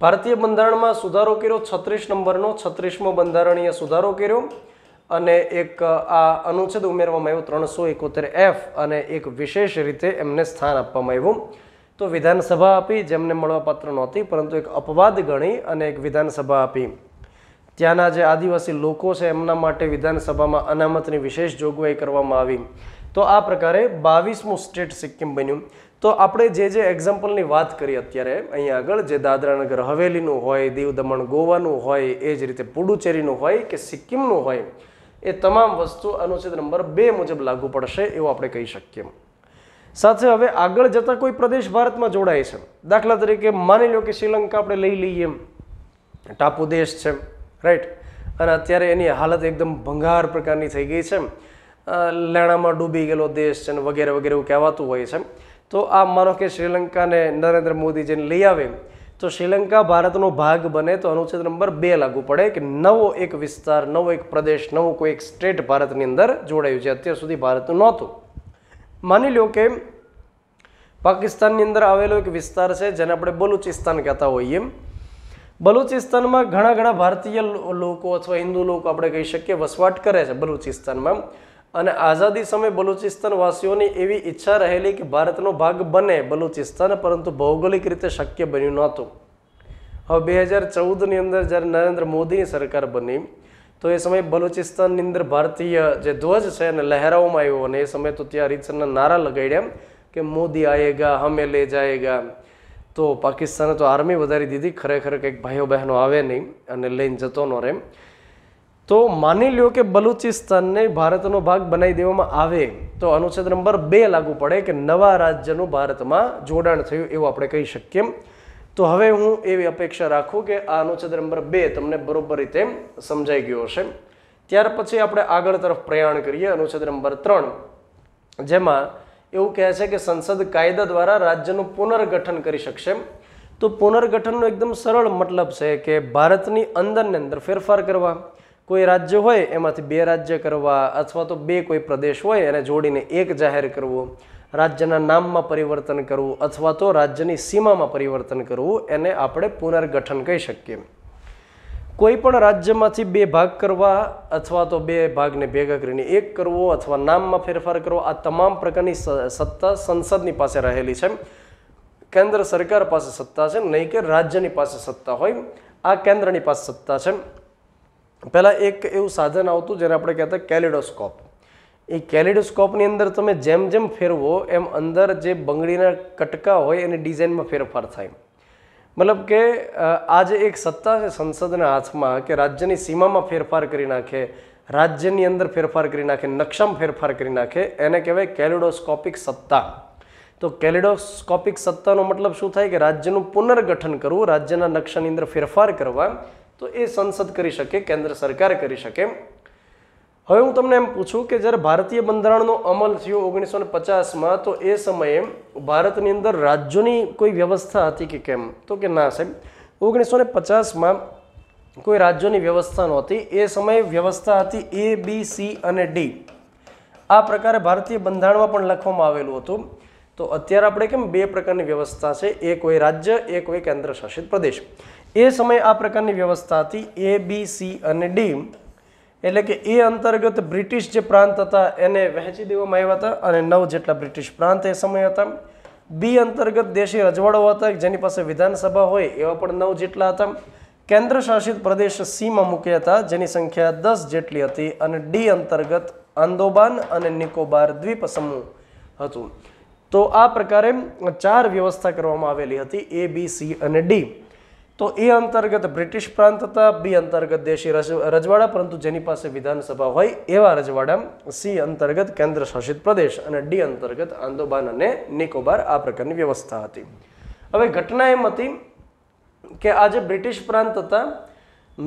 ભારતીય બંધારણમાં સુધારો કર્યો છત્રીસ નંબરનો છત્રીસમો બંધારણીય સુધારો કર્યો અને એક આ અનુચ્છેદ ઉમેરવામાં આવ્યો ત્રણસો એકોતેર એફ અને એક વિશેષ રીતે એમને સ્થાન આપવામાં આવ્યું તો વિધાનસભા આપી જેમને મળવાપાત્ર નહોતી પરંતુ એક અપવાદ ગણી અને એક વિધાનસભા આપી ત્યાંના જે આદિવાસી લોકો છે એમના માટે વિધાનસભામાં અનામતની વિશેષ જોગવાઈ કરવામાં આવી તો આ પ્રકારે બાવીસમું સ્ટેટ સિક્કિમ બન્યું તો આપણે જે જે એક્ઝામ્પલની વાત કરી અત્યારે અહીંયા આગળ જે દાદરાનગર હવેલીનું હોય દીવ દમણ ગોવાનું હોય એ જ રીતે પુડુચેરીનું હોય કે સિક્કિમનું હોય એ તમામ વસ્તુ અનુચ્છેદ નંબર બે મુજબ લાગુ પડશે એવું આપણે કહી શકીએ સાથે હવે આગળ જતાં કોઈ પ્રદેશ ભારતમાં જોડાય છે દાખલા તરીકે માની લો કે શ્રીલંકા આપણે લઈ લઈએ એમ ટાપુ દેશ છે રાઈટ અને અત્યારે એની હાલત એકદમ ભંગાર પ્રકારની થઈ ગઈ છે લેણામાં ડૂબી ગયેલો દેશ છે ને વગેરે વગેરે એવું કહેવાતું હોય છે તો આ માનો કે શ્રીલંકાને નરેન્દ્ર મોદી જેને લઈ આવે તો શ્રીલંકા ભારતનો ભાગ બને તો અનુચ્છેદ નંબર બે લાગુ પડે કે નવો એક વિસ્તાર નવો એક પ્રદેશ નવો કોઈ એક સ્ટેટ ભારતની અંદર જોડાયું છે અત્યાર સુધી ભારતનું નહોતું માની લો કે પાકિસ્તાનની અંદર આવેલો એક વિસ્તાર છે જેને આપણે બલુચિસ્તાન કહેતા હોઈએ બલુચિસ્તાનમાં ઘણા ઘણા ભારતીય લોકો અથવા હિન્દુ લોકો આપણે કહી શકીએ વસવાટ કરે છે બલુચિસ્તાનમાં અને આઝાદી સમયે બલુચિસ્તાન વાસીઓની એવી ઈચ્છા રહેલી કે ભારતનો ભાગ બને બલુચિસ્તાન પરંતુ ભૌગોલિક રીતે શક્ય બન્યું નહોતું હવે બે હજાર ચૌદની અંદર જ્યારે નરેન્દ્ર મોદીની સરકાર બની તો એ સમયે બલુચિસ્તાનની અંદર ભારતીય જે ધ્વજ છે એને લહેરાવવામાં આવ્યો અને એ સમય તો ત્યાં રીતસરના નારા લગાડ્યા કે મોદી આયેગા હમે લે જાયેગા તો પાકિસ્તાને તો આર્મી વધારી દીધી ખરેખર કંઈક ભાઈઓ બહેનો આવે નહીં અને લઈને જતો ન રહે તો માની લ્યો કે બલુચિસ્તાનને ભારતનો ભાગ બનાવી દેવામાં આવે તો અનુચ્છેદ નંબર બે લાગુ પડે કે નવા રાજ્યનું ભારતમાં જોડાણ થયું એવું આપણે કહી શકીએ તો હવે હું એવી અપેક્ષા રાખું કે આ અનુચ્છેદ નંબર બે તમને બરોબર રીતે સમજાઈ ગયો હશે ત્યાર પછી આપણે આગળ તરફ પ્રયાણ કરીએ અનુચ્છેદ નંબર ત્રણ જેમાં એવું કહે છે કે સંસદ કાયદા દ્વારા રાજ્યનું પુનર્ગઠન કરી શકશે તો પુનર્ગઠનનો એકદમ સરળ મતલબ છે કે ભારતની અંદરને અંદર ફેરફાર કરવા કોઈ રાજ્ય હોય એમાંથી બે રાજ્ય કરવા અથવા તો બે કોઈ પ્રદેશ હોય એને જોડીને એક જાહેર કરવો રાજ્યના નામમાં પરિવર્તન કરવું અથવા તો રાજ્યની સીમામાં પરિવર્તન કરવું એને આપણે પુનર્ગઠન કહી શકીએ કોઈ પણ રાજ્યમાંથી બે ભાગ કરવા અથવા તો બે ભાગને ભેગા કરીને એક કરવો અથવા નામમાં ફેરફાર કરવો આ તમામ પ્રકારની સત્તા સંસદની પાસે રહેલી છે કેન્દ્ર સરકાર પાસે સત્તા છે નહીં કે રાજ્યની પાસે સત્તા હોય આ કેન્દ્રની પાસે સત્તા છે પહેલાં એક એવું સાધન આવતું જેને આપણે કહેતા કેલિડોસ્કોપ એ કેલિડોસ્કોપની અંદર તમે જેમ જેમ ફેરવો એમ અંદર જે બંગડીના કટકા હોય એની ડિઝાઇનમાં ફેરફાર થાય મતલબ કે આજે એક સત્તા છે સંસદના હાથમાં કે રાજ્યની સીમામાં ફેરફાર કરી નાખે રાજ્યની અંદર ફેરફાર કરી નાખે નકશામાં ફેરફાર કરી નાખે એને કહેવાય કેલિડોસ્કોપિક સત્તા તો કેલિડોસ્કોપિક સત્તાનો મતલબ શું થાય કે રાજ્યનું પુનર્ગઠન કરવું રાજ્યના નકશાની અંદર ફેરફાર કરવા તો એ સંસદ કરી શકે કેન્દ્ર સરકાર કરી શકે હવે હું તમને એમ પૂછું કે જ્યારે ભારતીય બંધારણનો અમલ થયો ઓગણીસો ને પચાસમાં તો એ સમયે ભારતની અંદર રાજ્યોની કોઈ વ્યવસ્થા હતી કે કેમ તો કે ના સાહેબ ઓગણીસો ને પચાસમાં કોઈ રાજ્યોની વ્યવસ્થા નહોતી એ સમયે વ્યવસ્થા હતી એ બી સી અને ડી આ પ્રકારે ભારતીય બંધારણમાં પણ લખવામાં આવેલું હતું તો અત્યારે આપણે કેમ બે પ્રકારની વ્યવસ્થા છે એક હોય રાજ્ય એક હોય કેન્દ્ર શાસિત પ્રદેશ એ સમયે આ પ્રકારની વ્યવસ્થા હતી એ બી સી અને ડી એટલે કે એ અંતર્ગત બ્રિટિશ જે પ્રાંત હતા એને વહેંચી દેવામાં આવ્યા હતા અને નવ જેટલા બ્રિટિશ પ્રાંત એ સમય હતા બી અંતર્ગત દેશી રજવાડો હતા જેની પાસે વિધાનસભા હોય એવા પણ નવ જેટલા હતા કેન્દ્ર શાસિત પ્રદેશ સીમાં મૂક્યા હતા જેની સંખ્યા દસ જેટલી હતી અને ડી અંતર્ગત આંદોબાન અને નિકોબાર દ્વીપ સમૂહ હતું તો આ પ્રકારે ચાર વ્યવસ્થા કરવામાં આવેલી હતી એ બી સી અને ડી તો એ અંતર્ગત બ્રિટિશ પ્રાંત હતા બી અંતર્ગત દેશી રજવાડા પરંતુ જેની પાસે વિધાનસભા હોય એવા રજવાડા સી અંતર્ગત કેન્દ્ર શાસિત પ્રદેશ અને ડી અંતર્ગત આંદોબાન અને નિકોબાર આ પ્રકારની વ્યવસ્થા હતી હવે ઘટના એમ હતી કે આ જે બ્રિટિશ પ્રાંત હતા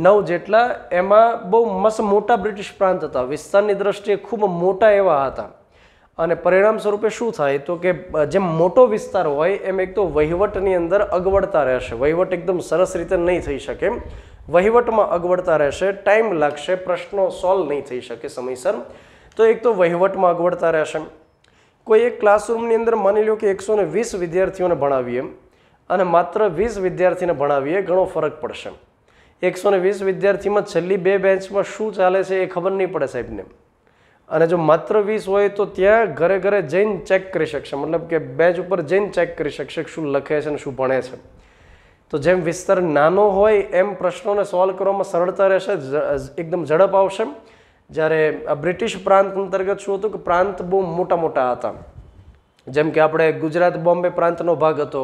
નવ જેટલા એમાં બહુ મસ્ત મોટા બ્રિટિશ પ્રાંત હતા વિસ્તારની દ્રષ્ટિએ ખૂબ મોટા એવા હતા અને પરિણામ સ્વરૂપે શું થાય તો કે જેમ મોટો વિસ્તાર હોય એમ એક તો વહીવટની અંદર અગવડતા રહેશે વહીવટ એકદમ સરસ રીતે નહીં થઈ શકે વહીવટમાં અગવડતા રહેશે ટાઈમ લાગશે પ્રશ્નો સોલ્વ નહીં થઈ શકે સમયસર તો એક તો વહીવટમાં અગવડતા રહેશે કોઈ એક ક્લાસરૂમની અંદર માની લો કે એકસો ને વીસ વિદ્યાર્થીઓને ભણાવીએ અને માત્ર વીસ વિદ્યાર્થીને ભણાવીએ ઘણો ફરક પડશે એકસો ને વીસ વિદ્યાર્થીમાં છેલ્લી બે બેન્ચમાં શું ચાલે છે એ ખબર નહીં પડે સાહેબને અને જો માત્ર વીસ હોય તો ત્યાં ઘરે ઘરે જઈને ચેક કરી શકશે મતલબ કે બેચ ઉપર જઈને ચેક કરી શકશે શું લખે છે અને શું ભણે છે તો જેમ વિસ્તાર નાનો હોય એમ પ્રશ્નોને સોલ્વ કરવામાં સરળતા રહેશે એકદમ ઝડપ આવશે જ્યારે આ બ્રિટિશ પ્રાંત અંતર્ગત શું હતું કે પ્રાંત બહુ મોટા મોટા હતા જેમ કે આપણે ગુજરાત બોમ્બે પ્રાંતનો ભાગ હતો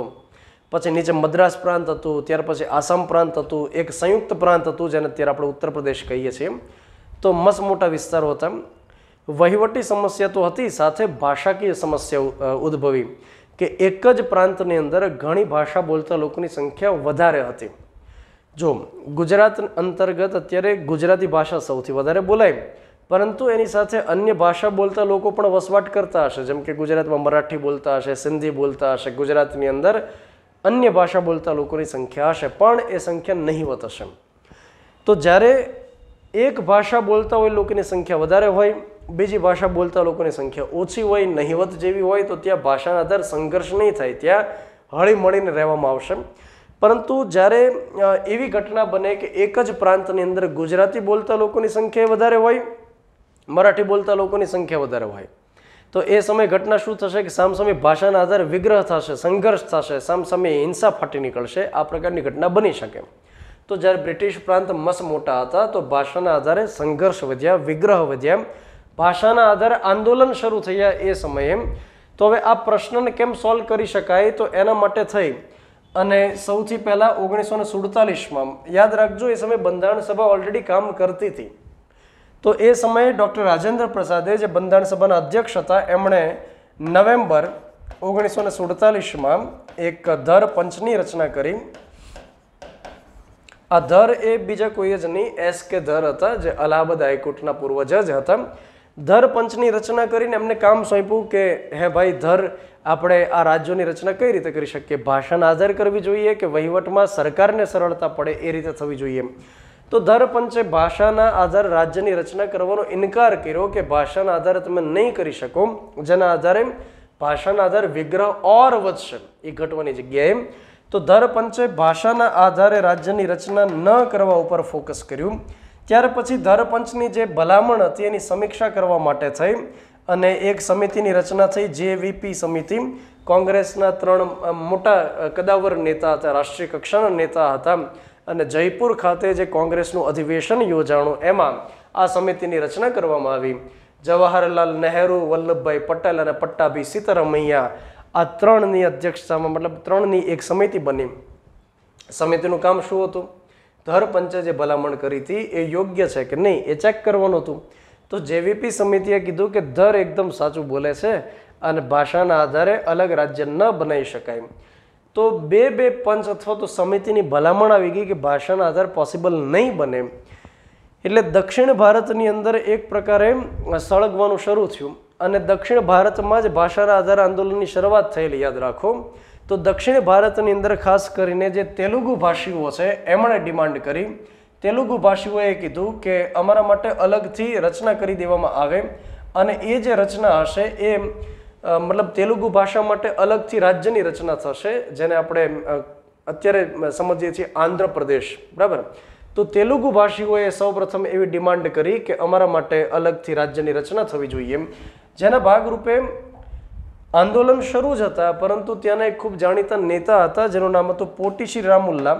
પછી નીચે મદ્રાસ પ્રાંત હતું ત્યાર પછી આસામ પ્રાંત હતું એક સંયુક્ત પ્રાંત હતું જેને અત્યારે આપણે ઉત્તર પ્રદેશ કહીએ છીએ તો મસ્ત મોટા વિસ્તારો હતા વહીવટી સમસ્યા તો હતી સાથે ભાષાકીય સમસ્યા ઉદ્ભવી કે એક જ પ્રાંતની અંદર ઘણી ભાષા બોલતા લોકોની સંખ્યા વધારે હતી જો ગુજરાત અંતર્ગત અત્યારે ગુજરાતી ભાષા સૌથી વધારે બોલાય પરંતુ એની સાથે અન્ય ભાષા બોલતા લોકો પણ વસવાટ કરતા હશે જેમ કે ગુજરાતમાં મરાઠી બોલતા હશે સિંધી બોલતા હશે ગુજરાતની અંદર અન્ય ભાષા બોલતા લોકોની સંખ્યા હશે પણ એ સંખ્યા નહીવત હશે તો જ્યારે એક ભાષા બોલતા હોય લોકોની સંખ્યા વધારે હોય બીજી ભાષા બોલતા લોકોની સંખ્યા ઓછી હોય નહિવત જેવી હોય તો ત્યાં ભાષાના આધાર સંઘર્ષ નહીં થાય ત્યાં હળીમળીને રહેવામાં આવશે પરંતુ જ્યારે એવી ઘટના બને કે એક જ પ્રાંતની અંદર ગુજરાતી બોલતા લોકોની સંખ્યા વધારે હોય મરાઠી બોલતા લોકોની સંખ્યા વધારે હોય તો એ સમયે ઘટના શું થશે કે સામસામે ભાષાના આધારે વિગ્રહ થશે સંઘર્ષ થશે સામસામે હિંસા ફાટી નીકળશે આ પ્રકારની ઘટના બની શકે તો જ્યારે બ્રિટિશ પ્રાંત મસ મોટા હતા તો ભાષાના આધારે સંઘર્ષ વધ્યા વિગ્રહ વધ્યા ભાષાના આધારે આંદોલન શરૂ થયા એ સમયે તો હવે આ પ્રશ્નને કેમ સોલ્વ કરી શકાય તો એના માટે થઈ અને સૌથી પહેલાં ઓગણીસો ને સુડતાલીસમાં યાદ રાખજો એ સમયે બંધારણ સભા ઓલરેડી કામ કરતી હતી તો એ સમયે ડૉક્ટર રાજેન્દ્ર પ્રસાદે જે બંધારણ સભાના અધ્યક્ષ હતા એમણે નવેમ્બર ઓગણીસો ને સુડતાલીસમાં એક ધર પંચની રચના કરી આ ધર એ બીજા કોઈ જ નહીં એસ કે ધર હતા જે અલ્હાબાદ હાઈકોર્ટના પૂર્વ જજ હતા ધર પંચની રચના કરીને એમને કામ સોંપ્યું કે હે ભાઈ ધર આપણે આ રાજ્યોની રચના કઈ રીતે કરી શકીએ ભાષાના આધાર કરવી જોઈએ કે વહીવટમાં સરકારને સરળતા પડે એ રીતે થવી જોઈએ તો ધર પંચે ભાષાના આધારે રાજ્યની રચના કરવાનો ઇનકાર કર્યો કે ભાષાના આધારે તમે નહીં કરી શકો જેના આધારે ભાષાના આધાર વિગ્રહ ઓર વધશે એ ઘટવાની જગ્યાએ તો ધર પંચે ભાષાના આધારે રાજ્યની રચના ન કરવા ઉપર ફોકસ કર્યું ત્યાર પછી ધરપંચની જે ભલામણ હતી એની સમીક્ષા કરવા માટે થઈ અને એક સમિતિની રચના થઈ જેવીપી સમિતિ કોંગ્રેસના ત્રણ મોટા કદાવર નેતા હતા રાષ્ટ્રીય કક્ષાના નેતા હતા અને જયપુર ખાતે જે કોંગ્રેસનું અધિવેશન યોજાણું એમાં આ સમિતિની રચના કરવામાં આવી જવાહરલાલ નહેરુ વલ્લભભાઈ પટેલ અને પટ્ટાભી સીતારમૈયા આ ત્રણની અધ્યક્ષતામાં મતલબ ત્રણની એક સમિતિ બની સમિતિનું કામ શું હતું ધર પંચે જે ભલામણ કરી હતી એ યોગ્ય છે કે નહીં એ ચેક કરવાનું હતું તો જેવીપી સમિતિએ કીધું કે ધર એકદમ સાચું બોલે છે અને ભાષાના આધારે અલગ રાજ્ય ન બનાવી શકાય તો બે બે પંચ અથવા તો સમિતિની ભલામણ આવી ગઈ કે ભાષાના આધાર પોસિબલ નહીં બને એટલે દક્ષિણ ભારતની અંદર એક પ્રકારે સળગવાનું શરૂ થયું અને દક્ષિણ ભારતમાં જ ભાષાના આધાર આંદોલનની શરૂઆત થયેલી યાદ રાખો તો દક્ષિણ ભારતની અંદર ખાસ કરીને જે તેલુગુ ભાષીઓ છે એમણે ડિમાન્ડ કરી તેલુગુ ભાષીઓએ કીધું કે અમારા માટે અલગથી રચના કરી દેવામાં આવે અને એ જે રચના હશે એ મતલબ તેલુગુ ભાષા માટે અલગથી રાજ્યની રચના થશે જેને આપણે અત્યારે સમજીએ છીએ આંધ્રપ્રદેશ બરાબર તો તેલુગુ ભાષીઓએ સૌપ્રથમ એવી ડિમાન્ડ કરી કે અમારા માટે અલગથી રાજ્યની રચના થવી જોઈએ જેના ભાગરૂપે આંદોલન શરૂ જ હતા પરંતુ ત્યાંના એક ખૂબ જાણીતા નેતા હતા જેનું નામ હતું પોટીશી રામુલ્લા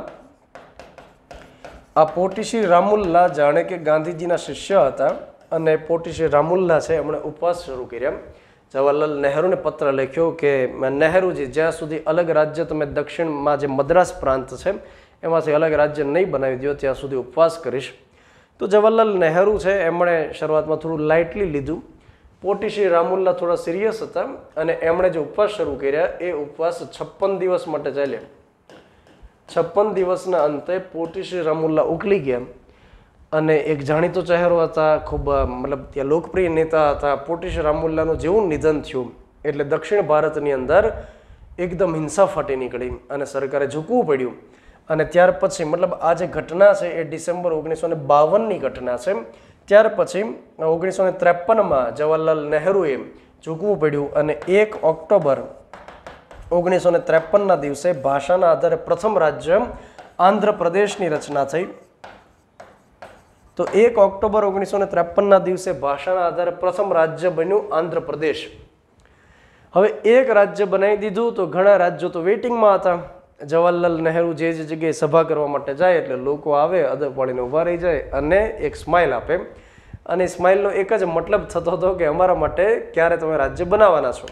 આ પોટીશી રામુલ્લા જાણે કે ગાંધીજીના શિષ્ય હતા અને પોટીશી રામુલ્લા છે એમણે ઉપવાસ શરૂ કર્યા જવાહરલાલ નહેરુને પત્ર લખ્યો કે નહેરુજી જ્યાં સુધી અલગ રાજ્ય તમે દક્ષિણમાં જે મદ્રાસ પ્રાંત છે એમાંથી અલગ રાજ્ય નહીં બનાવી દો ત્યાં સુધી ઉપવાસ કરીશ તો જવાહરલાલ નહેરુ છે એમણે શરૂઆતમાં થોડું લાઇટલી લીધું પોટી શ્રી રામુલ્લા થોડા સિરિયસ હતા અને એમણે જે ઉપવાસ શરૂ કર્યા એ ઉપવાસ છપ્પન દિવસ માટે ચાલ્યા છપ્પન દિવસના અંતે પોટી શ્રી રામુલ્લા ઉકલી ગયા અને એક જાણીતો ચહેરો હતા ખૂબ મતલબ ત્યાં લોકપ્રિય નેતા હતા પોટી શ્રી રામુલ્લાનું જેવું નિધન થયું એટલે દક્ષિણ ભારતની અંદર એકદમ હિંસા ફાટી નીકળી અને સરકારે ઝૂકવું પડ્યું અને ત્યાર પછી મતલબ આ જે ઘટના છે એ ડિસેમ્બર ઓગણીસો ને બાવનની ઘટના છે ત્યાર પછી ઓગણીસો ને ત્રેપનમાં જવાહરલાલ નહેરુએ ઝૂકવું પડ્યું અને એક ઓક્ટોબર ઓગણીસો ને ત્રેપનના દિવસે ભાષાના આધારે પ્રથમ રાજ્ય આંધ્રપ્રદેશની રચના થઈ તો એક ઓક્ટોબર ઓગણીસો ને ત્રેપનના દિવસે ભાષાના આધારે પ્રથમ રાજ્ય બન્યું આંધ્રપ્રદેશ હવે એક રાજ્ય બનાવી દીધું તો ઘણા રાજ્યો તો વેઇટિંગમાં હતા જવાહરલાલ નહેરુ જે જે જગ્યાએ સભા કરવા માટે જાય એટલે લોકો આવે અદબ પાડીને ઊભા રહી જાય અને એક સ્માઇલ આપે અને સ્માઇલનો એક જ મતલબ થતો હતો કે અમારા માટે ક્યારે તમે રાજ્ય બનાવવાના છો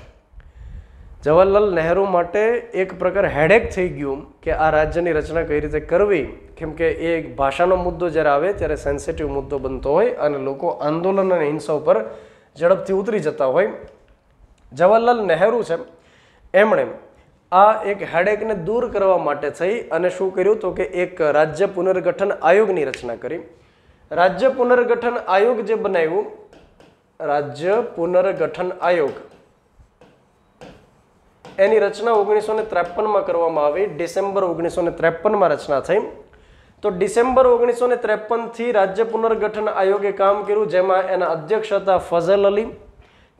જવાહરલાલ નહેરુ માટે એક પ્રકાર હેડેક થઈ ગયું કે આ રાજ્યની રચના કઈ રીતે કરવી કેમ કે એ ભાષાનો મુદ્દો જ્યારે આવે ત્યારે સેન્સિટિવ મુદ્દો બનતો હોય અને લોકો આંદોલન અને હિંસા ઉપર ઝડપથી ઉતરી જતા હોય જવાહરલાલ નહેરુ છે એમણે આ એક હેડેકને દૂર કરવા માટે થઈ અને શું કર્યું તો કે એક રાજ્ય પુનર્ગઠન આયોગની રચના કરી રાજ્ય પુનર્ગઠન આયોગ જે બનાવ્યું રાજ્ય પુનર્ગઠન આયોગ એની રચના ઓગણીસો ને ત્રેપનમાં કરવામાં આવી ડિસેમ્બર ઓગણીસો ને ત્રેપનમાં રચના થઈ તો ડિસેમ્બર ઓગણીસો ને ત્રેપનથી રાજ્ય પુનર્ગઠન આયોગે કામ કર્યું જેમાં એના અધ્યક્ષ હતા ફઝલ અલી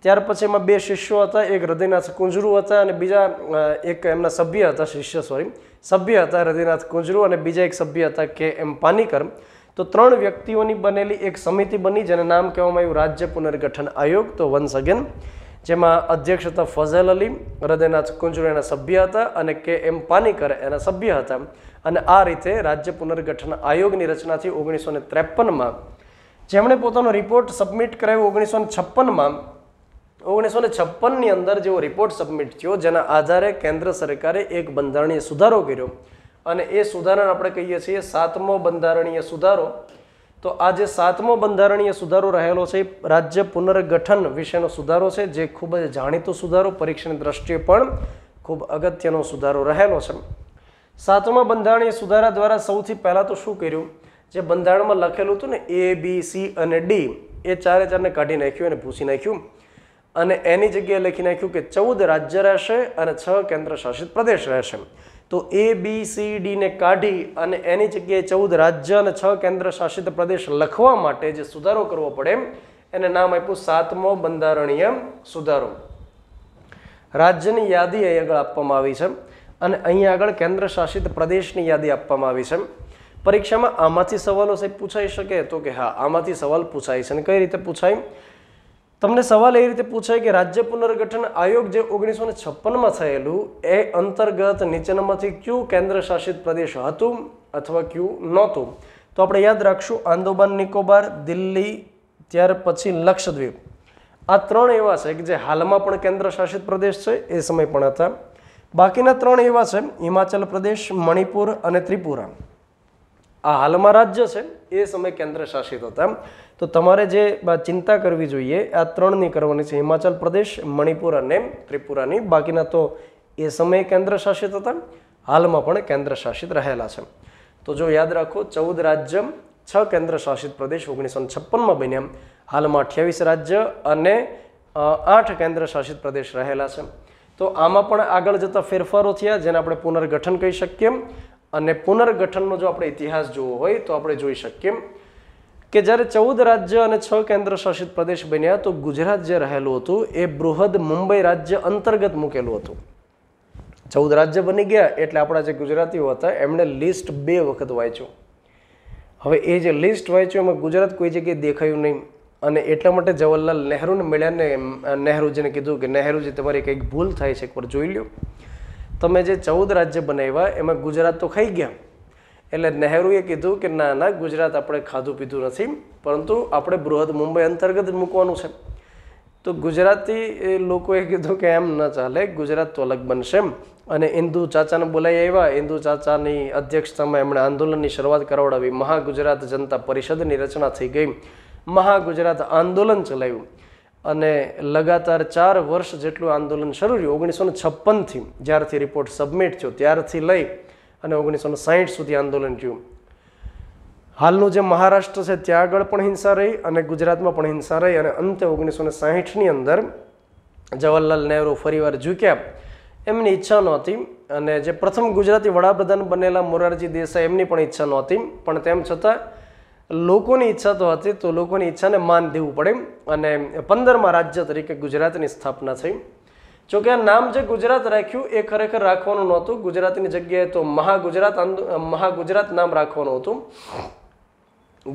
ત્યાર પછી એમાં બે શિષ્યો હતા એક હૃદયનાથ કુંજરું હતા અને બીજા એક એમના સભ્ય હતા શિષ્ય સોરી સભ્ય હતા હૃદયનાથ કુંજરૂ અને બીજા એક સભ્ય હતા કે એમ પાનીકર તો ત્રણ વ્યક્તિઓની બનેલી એક સમિતિ બની જેને નામ કહેવામાં આવ્યું રાજ્ય પુનર્ગઠન આયોગ તો વન્સ અગેન જેમાં અધ્યક્ષ હતા ફઝેલ અલી હૃદયનાથ કુંજરૂ એના સભ્ય હતા અને કે એમ પાનીકર એના સભ્ય હતા અને આ રીતે રાજ્ય પુનર્ગઠન આયોગની રચનાથી ઓગણીસો ને ત્રેપનમાં જેમણે પોતાનો રિપોર્ટ સબમિટ કરાવ્યો ઓગણીસો ને છપ્પનમાં ઓગણીસો ને છપ્પનની અંદર જેવો રિપોર્ટ સબમિટ થયો જેના આધારે કેન્દ્ર સરકારે એક બંધારણીય સુધારો કર્યો અને એ સુધારણ આપણે કહીએ છીએ સાતમો બંધારણીય સુધારો તો આ જે સાતમો બંધારણીય સુધારો રહેલો છે રાજ્ય પુનર્ગઠન વિશેનો સુધારો છે જે ખૂબ જ જાણીતો સુધારો પરીક્ષાની દ્રષ્ટિએ પણ ખૂબ અગત્યનો સુધારો રહેલો છે સાતમા બંધારણીય સુધારા દ્વારા સૌથી પહેલાં તો શું કર્યું જે બંધારણમાં લખેલું હતું ને એ બી સી અને ડી એ ચારે ચારને કાઢી નાખ્યું અને ભૂસી નાખ્યું અને એની જગ્યાએ લખી નાખ્યું કે ચૌદ રાજ્ય રહેશે અને છ કેન્દ્ર શાસિત પ્રદેશ રહેશે તો એ બી સી ડીને કાઢી અને એની જગ્યાએ ચૌદ રાજ્ય અને છ કેન્દ્ર શાસિત પ્રદેશ લખવા માટે જે સુધારો કરવો પડે એને નામ આપ્યું સાતમો બંધારણીય સુધારો રાજ્યની યાદી અહીં આગળ આપવામાં આવી છે અને અહીં આગળ કેન્દ્ર શાસિત પ્રદેશની યાદી આપવામાં આવી છે પરીક્ષામાં આમાંથી સવાલો સાહેબ પૂછાઈ શકે તો કે હા આમાંથી સવાલ પૂછાય છે અને કઈ રીતે પૂછાય તમને સવાલ એ રીતે પૂછાય કે રાજ્ય પુનર્ગઠન આયોગ જે ઓગણીસો ને છપ્પનમાં થયેલું એ અંતર્ગત નીચેનામાંથી ક્યુ કેન્દ્ર શાસિત પ્રદેશ હતું અથવા ક્યુ નહોતું તો આપણે યાદ રાખશું આંદોબાન નિકોબાર દિલ્હી ત્યાર પછી લક્ષદ્વીપ આ ત્રણ એવા છે કે જે હાલમાં પણ કેન્દ્ર શાસિત પ્રદેશ છે એ સમય પણ હતા બાકીના ત્રણ એવા છે હિમાચલ પ્રદેશ મણિપુર અને ત્રિપુરા આ હાલમાં રાજ્ય છે એ સમય કેન્દ્ર શાસિત હતા તો તમારે જે ચિંતા કરવી જોઈએ આ ત્રણની કરવાની છે હિમાચલ પ્રદેશ મણિપુર અને ત્રિપુરાની બાકીના તો એ સમય કેન્દ્ર શાસિત હતા હાલમાં પણ કેન્દ્ર શાસિત રહેલા છે તો જો યાદ રાખો ચૌદ રાજ્ય છ કેન્દ્ર શાસિત પ્રદેશ ઓગણીસો છપ્પનમાં બન્યા હાલમાં અઠ્યાવીસ રાજ્ય અને આઠ કેન્દ્ર શાસિત પ્રદેશ રહેલા છે તો આમાં પણ આગળ જતા ફેરફારો થયા જેને આપણે પુનર્ગઠન કહી શકીએ અને પુનર્ગઠનનો જો આપણે ઇતિહાસ જોવો હોય તો આપણે જોઈ શકીએ કે જ્યારે ચૌદ રાજ્ય અને છ કેન્દ્ર શાસિત પ્રદેશ બન્યા તો ગુજરાત જે રહેલું હતું એ બૃહદ મુંબઈ રાજ્ય અંતર્ગત મૂકેલું હતું ચૌદ રાજ્ય બની ગયા એટલે આપણા જે ગુજરાતીઓ હતા એમણે લિસ્ટ બે વખત વાંચ્યું હવે એ જે લિસ્ટ વાંચ્યું એમાં ગુજરાત કોઈ જગ્યાએ દેખાયું નહીં અને એટલા માટે જવાહરલાલ નહેરુને મળ્યાને નહેરુજીને કીધું કે નહેરુજી તમારી કંઈક ભૂલ થાય છે એક એકવાર જોઈ લ્યો તમે જે ચૌદ રાજ્ય બનાવ્યા એમાં ગુજરાત તો ખાઈ ગયા એટલે નહેરુએ કીધું કે ના ના ગુજરાત આપણે ખાધું પીધું નથી પરંતુ આપણે બૃહદ મુંબઈ અંતર્ગત મૂકવાનું છે તો ગુજરાતી લોકોએ કીધું કે એમ ન ચાલે ગુજરાત તો અલગ બનશે એમ અને ઇન્દુ ચાચાને બોલાવી આવ્યા ઇન્દુ ચાચાની અધ્યક્ષતામાં એમણે આંદોલનની શરૂઆત કરાવડાવી મહાગુજરાત જનતા પરિષદની રચના થઈ ગઈ મહાગુજરાત આંદોલન ચલાવ્યું અને લગાતાર ચાર વર્ષ જેટલું આંદોલન શરૂ રહ્યું ઓગણીસો ને છપ્પનથી જ્યારથી રિપોર્ટ સબમિટ થયો ત્યારથી લઈ અને ઓગણીસો ને સાહીઠ સુધી આંદોલન થયું હાલનું જે મહારાષ્ટ્ર છે ત્યાં આગળ પણ હિંસા રહી અને ગુજરાતમાં પણ હિંસા રહી અને અંતે ઓગણીસો ને સાહીઠની અંદર જવાહરલાલ નહેરુ ફરીવાર ઝૂક્યા એમની ઈચ્છા નહોતી અને જે પ્રથમ ગુજરાતી વડાપ્રધાન બનેલા મોરારજી દેસાઈ એમની પણ ઈચ્છા નહોતી પણ તેમ છતાં લોકોની ઈચ્છા તો હતી તો લોકોની ઈચ્છાને માન દેવું પડે અને પંદરમાં રાજ્ય તરીકે ગુજરાતની સ્થાપના થઈ જોકે આ નામ જે ગુજરાત રાખ્યું એ ખરેખર રાખવાનું નહોતું ગુજરાતની જગ્યાએ તો મહાગુજરાત મહાગુજરાત નામ રાખવાનું હતું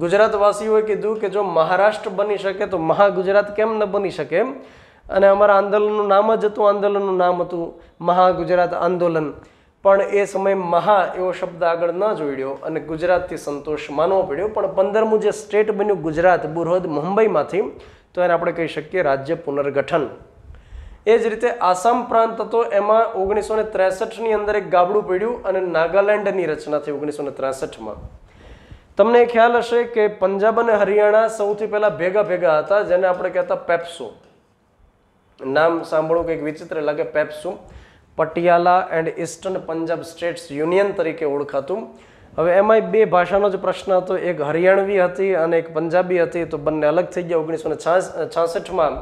ગુજરાતવાસીઓએ કીધું કે જો મહારાષ્ટ્ર બની શકે તો મહાગુજરાત કેમ ન બની શકે અને અમારા આંદોલનનું નામ જ હતું આંદોલનનું નામ હતું મહાગુજરાત આંદોલન પણ એ સમયે મહા એવો શબ્દ આગળ ન જોડ્યો અને ગુજરાતથી સંતોષ માનવો પડ્યો પણ પંદરમું જે સ્ટેટ બન્યું ગુજરાત બુરહદ મુંબઈમાંથી તો એને આપણે કહી શકીએ રાજ્ય પુનર્ગઠન એ જ રીતે આસામ પ્રાંત હતો એમાં ઓગણીસો ને ત્રેસઠની અંદર એક ગાબડું પડ્યું અને નાગાલેન્ડની રચના થઈ ઓગણીસો ને ત્રેસઠમાં તમને ખ્યાલ હશે કે પંજાબ અને હરિયાણા સૌથી પહેલાં ભેગા ભેગા હતા જેને આપણે કહેતા પેપ્સો નામ સાંભળવું કંઈક વિચિત્ર લાગે PEPSU Patiala and eastern Punjab states union તરીકે ઓળખાતું હવે એમાંય બે ભાષાનો જ પ્રશ્ન હતો એક હરિયાણવી હતી અને એક પંજાબી હતી તો બંને અલગ થઈ ગયા ઓગણીસો ને છાસઠમાં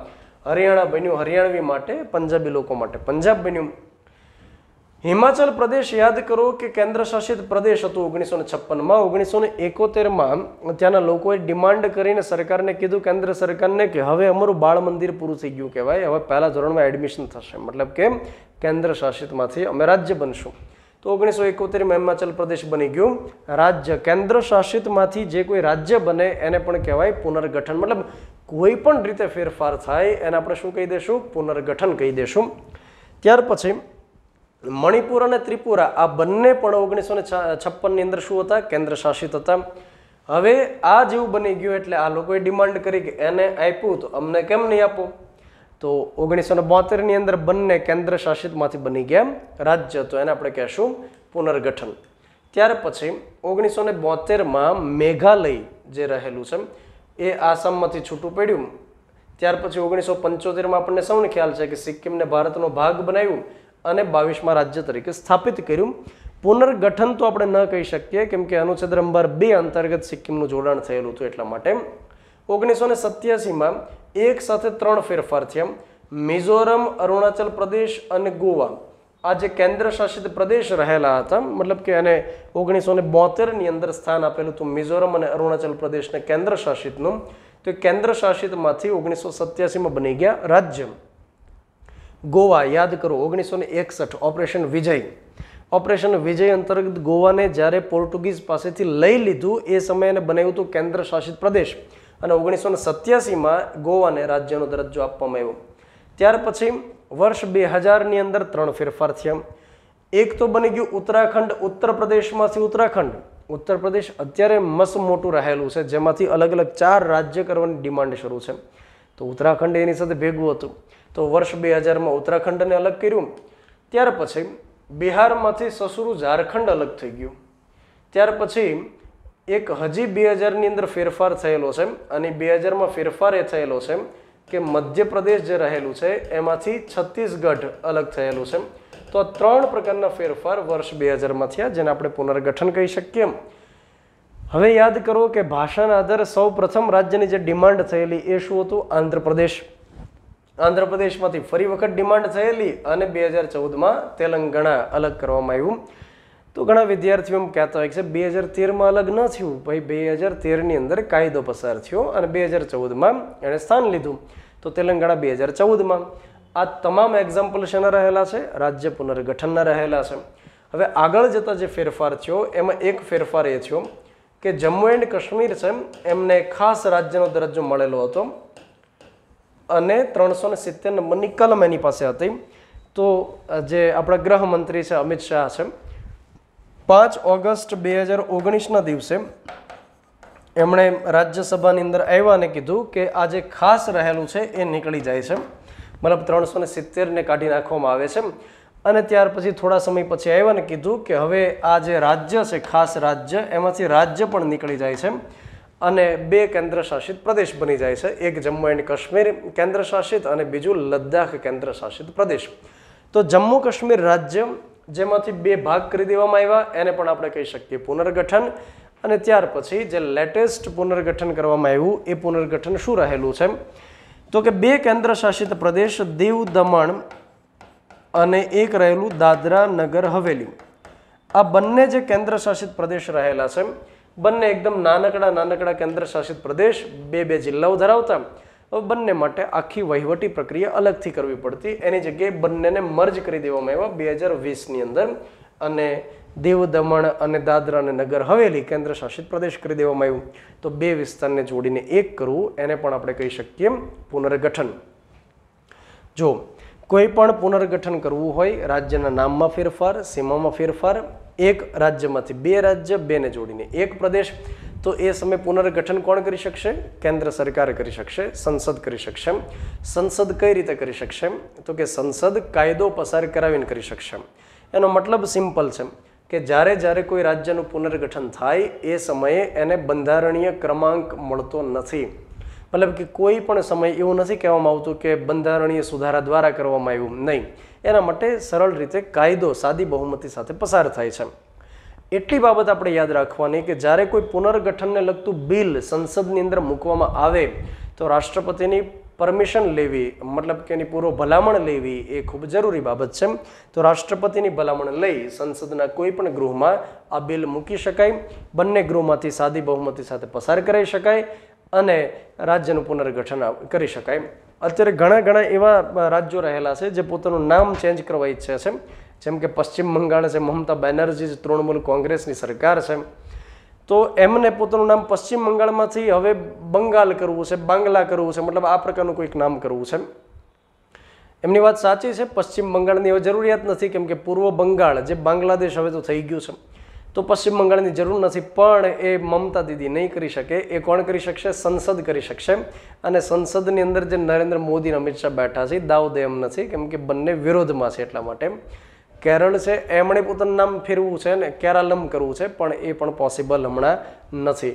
હરિયાણા બન્યું હરિયાણવી માટે પંજાબી લોકો માટે પંજાબ બન્યું હિમાચલ પ્રદેશ યાદ કરો કે કેન્દ્ર શાસિત પ્રદેશ હતું ઓગણીસો ને છપ્પનમાં ઓગણીસો ને એકોતેરમાં ત્યાંના લોકોએ ડિમાન્ડ કરીને સરકારને કીધું કેન્દ્ર સરકારને કે હવે અમારું બાળ મંદિર પૂરું થઈ ગયું કહેવાય હવે પહેલા ધોરણમાં એડમિશન થશે મતલબ કે કેન્દ્ર શાસિતમાંથી અમે રાજ્ય બનશું તો ઓગણીસો એકોતેરમાં હિમાચલ પ્રદેશ બની ગયું રાજ્ય કેન્દ્ર શાસિતમાંથી જે કોઈ રાજ્ય બને એને પણ કહેવાય પુનર્ગઠન મતલબ કોઈ પણ રીતે ફેરફાર થાય એને આપણે શું કહી દઈશું પુનર્ગઠન કહી દઈશું ત્યાર પછી મણિપુર અને ત્રિપુરા આ બંને પણ ઓગણીસો ને છપ્પનની અંદર શું હતા કેન્દ્ર શાસિત હતા હવે આ જેવું બની ગયું એટલે આ લોકોએ ડિમાન્ડ કરી કે એને આપ્યું તો અમને કેમ નહીં આપો તો ઓગણીસો ને બોતેરની અંદર બંને કેન્દ્ર શાસિતમાંથી બની ગયા રાજ્ય તો એને આપણે કહેશું પુનર્ગઠન ત્યાર પછી ઓગણીસો ને બોતેરમાં મેઘાલય જે રહેલું છે એ આસામમાંથી છૂટું પડ્યું ત્યાર પછી ઓગણીસો પંચોતેરમાં આપણને સૌને ખ્યાલ છે કે સિક્કિમને ભારતનો ભાગ બનાવ્યું અને બાવીસમાં રાજ્ય તરીકે સ્થાપિત કર્યું પુનર્ગઠન તો આપણે ન કહી શકીએ કેમ કે અનુચ્છેદ નંબર બે અંતર્ગત સિક્કિમનું જોડાણ થયેલું હતું એટલા માટે ઓગણીસો ને સત્યાસીમાં એક સાથે ત્રણ ફેરફાર થયા મિઝોરમ અરુણાચલ પ્રદેશ અને ગોવા આ જે કેન્દ્ર શાસિત પ્રદેશ રહેલા હતા મતલબ કે એને ઓગણીસો ને બોતેરની અંદર સ્થાન આપેલું હતું મિઝોરમ અને અરુણાચલ પ્રદેશને કેન્દ્ર શાસિતનું તો કેન્દ્ર શાસિતમાંથી ઓગણીસો સત્યાસીમાં બની ગયા રાજ્ય ગોવા યાદ કરો ઓગણીસો ને એકસઠ ઓપરેશન વિજય ઓપરેશન વિજય અંતર્ગત ગોવાને જ્યારે પોર્ટુગીઝ પાસેથી લઈ લીધું એ સમયે એને બનાવ્યું હતું કેન્દ્ર શાસિત પ્રદેશ અને ઓગણીસો ને સત્યાસીમાં ગોવાને રાજ્યનો દરજ્જો આપવામાં આવ્યો ત્યાર પછી વર્ષ બે હજારની અંદર ત્રણ ફેરફાર થયા એક તો બની ગયું ઉત્તરાખંડ ઉત્તર પ્રદેશમાંથી ઉત્તરાખંડ ઉત્તર પ્રદેશ અત્યારે મસ્ત મોટું રહેલું છે જેમાંથી અલગ અલગ ચાર રાજ્ય કરવાની ડિમાન્ડ શરૂ છે તો ઉત્તરાખંડ એની સાથે ભેગું હતું તો વર્ષ બે હજારમાં ઉત્તરાખંડને અલગ કર્યું ત્યાર પછી બિહારમાંથી સસુરું ઝારખંડ અલગ થઈ ગયું ત્યાર પછી એક હજી બે હજારની અંદર ફેરફાર થયેલો છે અને બે હજારમાં ફેરફાર એ થયેલો છે કે મધ્યપ્રદેશ જે રહેલું છે એમાંથી છત્તીસગઢ અલગ થયેલું છે તો આ ત્રણ પ્રકારના ફેરફાર વર્ષ બે હજારમાં થયા જેને આપણે પુનર્ગઠન કહી શકીએ હવે યાદ કરો કે ભાષાના આધારે સૌ પ્રથમ રાજ્યની જે ડિમાન્ડ થયેલી એ શું હતું આંધ્રપ્રદેશ આંધ્રપ્રદેશમાંથી ફરી વખત ડિમાન્ડ થયેલી અને બે હજાર ચૌદમાં તેલંગાણા અલગ કરવામાં આવ્યું તો ઘણા વિદ્યાર્થીઓ એમ કહેતા હોય છે બે હજાર તેરમાં અલગ ન થયું ભાઈ બે હજાર તેરની અંદર કાયદો પસાર થયો અને બે હજાર ચૌદમાં એણે સ્થાન લીધું તો તેલંગાણા બે હજાર ચૌદમાં આ તમામ એક્ઝામ્પલ શેના રહેલા છે રાજ્ય પુનર્ગઠનના રહેલા છે હવે આગળ જતા જે ફેરફાર થયો એમાં એક ફેરફાર એ થયો કે જમ્મુ એન્ડ કાશ્મીર છે એમને ખાસ રાજ્યનો દરજ્જો મળેલો હતો અને ત્રણસો ને સિત્તેર નંબરની કલમ એની પાસે હતી તો જે આપણા ગૃહમંત્રી છે અમિત શાહ છે પાંચ ઓગસ્ટ બે હજાર ઓગણીસના દિવસે એમણે રાજ્યસભાની અંદર આવ્યા અને કીધું કે આ જે ખાસ રહેલું છે એ નીકળી જાય છે મતલબ ત્રણસો ને સિત્તેરને કાઢી નાખવામાં આવે છે અને ત્યાર પછી થોડા સમય પછી આવ્યા ને કીધું કે હવે આ જે રાજ્ય છે ખાસ રાજ્ય એમાંથી રાજ્ય પણ નીકળી જાય છે અને બે કેન્દ્રશાસિત પ્રદેશ બની જાય છે એક જમ્મુ એન્ડ કાશ્મીર કેન્દ્રશાસિત અને બીજું લદ્દાખ કેન્દ્રશાસિત પ્રદેશ તો જમ્મુ કાશ્મીર રાજ્ય જેમાંથી બે ભાગ કરી દેવામાં આવ્યા એને પણ આપણે કહી શકીએ પુનર્ગઠન અને ત્યાર પછી જે લેટેસ્ટ પુનર્ગઠન કરવામાં આવ્યું એ પુનર્ગઠન શું રહેલું છે તો કે બે કેન્દ્રશાસિત પ્રદેશ દીવ દમણ અને એક રહેલું દાદરા નગર હવેલી આ બંને જે કેન્દ્રશાસિત પ્રદેશ રહેલા છે બંને એકદમ નાનકડા નાનકડા કેન્દ્રશાસિત પ્રદેશ બે બે જિલ્લાઓ ધરાવતા બંને માટે આખી વહીવટી પ્રક્રિયા અલગથી કરવી પડતી એની જગ્યાએ બંનેને મર્જ કરી દેવામાં આવ્યા બે હજાર વીસની અંદર અને દેવ દમણ અને દાદરા અને નગર હવેલી કેન્દ્રશાસિત પ્રદેશ કરી દેવામાં આવ્યું તો બે વિસ્તારને જોડીને એક કરવું એને પણ આપણે કહી શકીએ પુનર્ગઠન જો કોઈ પણ પુનર્ગઠન કરવું હોય રાજ્યના નામમાં ફેરફાર સીમામાં ફેરફાર એક રાજ્યમાંથી બે રાજ્ય બેને જોડીને એક પ્રદેશ તો એ સમયે પુનર્ગઠન કોણ કરી શકશે કેન્દ્ર સરકાર કરી શકશે સંસદ કરી શકશે સંસદ કઈ રીતે કરી શકશે તો કે સંસદ કાયદો પસાર કરાવીને કરી શકશે એનો મતલબ સિમ્પલ છે કે જ્યારે જ્યારે કોઈ રાજ્યનું પુનર્ગઠન થાય એ સમયે એને બંધારણીય ક્રમાંક મળતો નથી મતલબ કે કોઈ પણ સમય એવું નથી કહેવામાં આવતું કે બંધારણીય સુધારા દ્વારા કરવામાં આવ્યું નહીં એના માટે સરળ રીતે કાયદો સાદી બહુમતી સાથે પસાર થાય છે એટલી બાબત આપણે યાદ રાખવાની કે જ્યારે કોઈ પુનર્ગઠનને લગતું બિલ સંસદની અંદર મૂકવામાં આવે તો રાષ્ટ્રપતિની પરમિશન લેવી મતલબ કે એની પૂરો ભલામણ લેવી એ ખૂબ જરૂરી બાબત છે તો રાષ્ટ્રપતિની ભલામણ લઈ સંસદના કોઈ પણ ગૃહમાં આ બિલ મૂકી શકાય બંને ગૃહમાંથી સાદી બહુમતી સાથે પસાર કરાઈ શકાય અને રાજ્યનું પુનર્ગઠન કરી શકાય અત્યારે ઘણા ઘણા એવા રાજ્યો રહેલા છે જે પોતાનું નામ ચેન્જ કરવા ઈચ્છે છે જેમ કે પશ્ચિમ બંગાળ છે મમતા બેનર્જી તૃણમૂલ કોંગ્રેસની સરકાર છે તો એમને પોતાનું નામ પશ્ચિમ બંગાળમાંથી હવે બંગાળ કરવું છે બાંગ્લા કરવું છે મતલબ આ પ્રકારનું કોઈક નામ કરવું છે એમની વાત સાચી છે પશ્ચિમ બંગાળની હવે જરૂરિયાત નથી કેમ કે પૂર્વ બંગાળ જે બાંગ્લાદેશ હવે તો થઈ ગયું છે તો પશ્ચિમ બંગાળની જરૂર નથી પણ એ મમતા દીદી નહીં કરી શકે એ કોણ કરી શકશે સંસદ કરી શકશે અને સંસદની અંદર જે નરેન્દ્ર મોદી અમિત શાહ બેઠા છે દાઉદ એમ નથી કેમ કે બંને વિરોધમાં છે એટલા માટે કેરળ છે એમણે પોતાનું નામ ફેરવું છે ને કેરાલમ કરવું છે પણ એ પણ પોસિબલ હમણાં નથી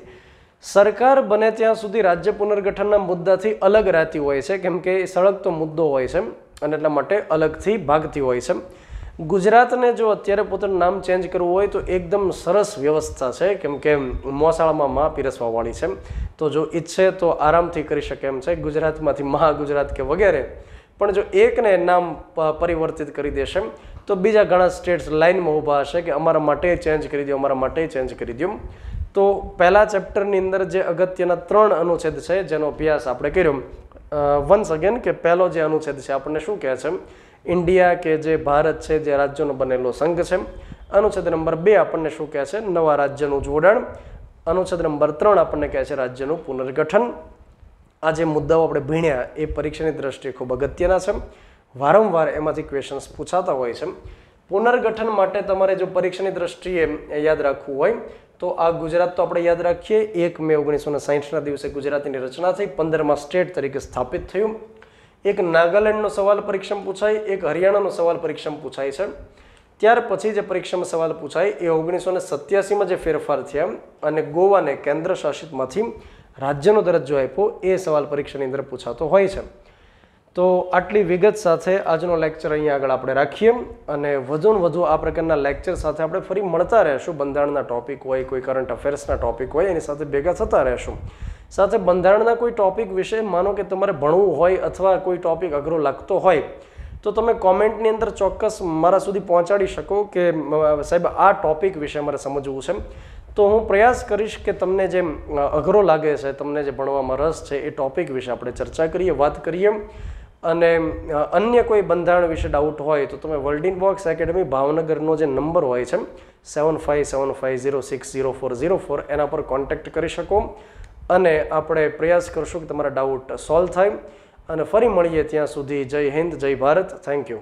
સરકાર બને ત્યાં સુધી રાજ્ય પુનર્ગઠનના મુદ્દાથી અલગ રહેતી હોય છે કેમ કે સળગતો મુદ્દો હોય છે અને એટલા માટે અલગથી ભાગતી હોય છે ગુજરાતને જો અત્યારે પોતાનું નામ ચેન્જ કરવું હોય તો એકદમ સરસ વ્યવસ્થા છે કેમ કે મોસાળામાં મા પીરસવાવાળી છે તો જો ઈચ્છે તો આરામથી કરી શકે એમ છે ગુજરાતમાંથી મહા ગુજરાત કે વગેરે પણ જો એકને નામ પરિવર્તિત કરી દેશે તો બીજા ઘણા સ્ટેટ્સ લાઇનમાં ઊભા હશે કે અમારા માટે ચેન્જ કરી દો અમારા માટે ચેન્જ કરી દો તો પહેલા ચેપ્ટરની અંદર જે અગત્યના ત્રણ અનુચ્છેદ છે જેનો અભ્યાસ આપણે કર્યો વન્સ અગેન કે પહેલો જે અનુચ્છેદ છે આપણને શું કહે છે ઇન્ડિયા કે જે ભારત છે જે રાજ્યોનો બનેલો સંઘ છે અનુચ્છેદ નંબર બે આપણને શું કહે છે નવા રાજ્યનું જોડાણ અનુચ્છેદ નંબર ત્રણ આપણને કહે છે રાજ્યનું પુનર્ગઠન આ જે મુદ્દાઓ આપણે ભીણ્યા એ પરીક્ષાની દ્રષ્ટિએ ખૂબ અગત્યના છે વારંવાર એમાંથી ક્વેશ્ચન્સ પૂછાતા હોય છે પુનર્ગઠન માટે તમારે જો પરીક્ષાની દ્રષ્ટિએ યાદ રાખવું હોય તો આ ગુજરાત તો આપણે યાદ રાખીએ એક મે ઓગણીસો ને સાહીઠના દિવસે ગુજરાતની રચના થઈ પંદરમાં સ્ટેટ તરીકે સ્થાપિત થયું એક નાગાલેન્ડનો સવાલ પરીક્ષમ પૂછાય એક હરિયાણાનો સવાલ પરીક્ષામાં પૂછાય છે ત્યાર પછી જે પરીક્ષામાં સવાલ પૂછાય એ ઓગણીસો ને સત્યાસીમાં જે ફેરફાર થયા અને ગોવાને કેન્દ્ર શાસિતમાંથી રાજ્યનો દરજ્જો આપ્યો એ સવાલ પરીક્ષાની અંદર પૂછાતો હોય છે તો આટલી વિગત સાથે આજનો લેક્ચર અહીંયા આગળ આપણે રાખીએ અને વધુને વધુ આ પ્રકારના લેક્ચર સાથે આપણે ફરી મળતા રહેશું બંધારણના ટોપિક હોય કોઈ કરંટ અફેર્સના ટોપિક હોય એની સાથે ભેગા થતા રહેશું સાથે બંધારણના કોઈ ટોપિક વિશે માનો કે તમારે ભણવું હોય અથવા કોઈ ટોપિક અઘરો લાગતો હોય તો તમે કોમેન્ટની અંદર ચોક્કસ મારા સુધી પહોંચાડી શકો કે સાહેબ આ ટોપિક વિશે મારે સમજવું છે તો હું પ્રયાસ કરીશ કે તમને જે અઘરો લાગે છે તમને જે ભણવામાં રસ છે એ ટોપિક વિશે આપણે ચર્ચા કરીએ વાત કરીએ અને અન્ય કોઈ બંધારણ વિશે ડાઉટ હોય તો તમે વર્લ્ડિંગ બોક્સ એકેડમી ભાવનગરનો જે નંબર હોય છે seven five seven five zero six zero four zero four એના પર કોન્ટેક્ટ કરી શકો અને આપણે પ્રયાસ કરશું કે તમારા ડાઉટ સોલ્વ થાય અને ફરી મળીએ ત્યાં સુધી જય હિન્દ જય ભારત થેન્ક યુ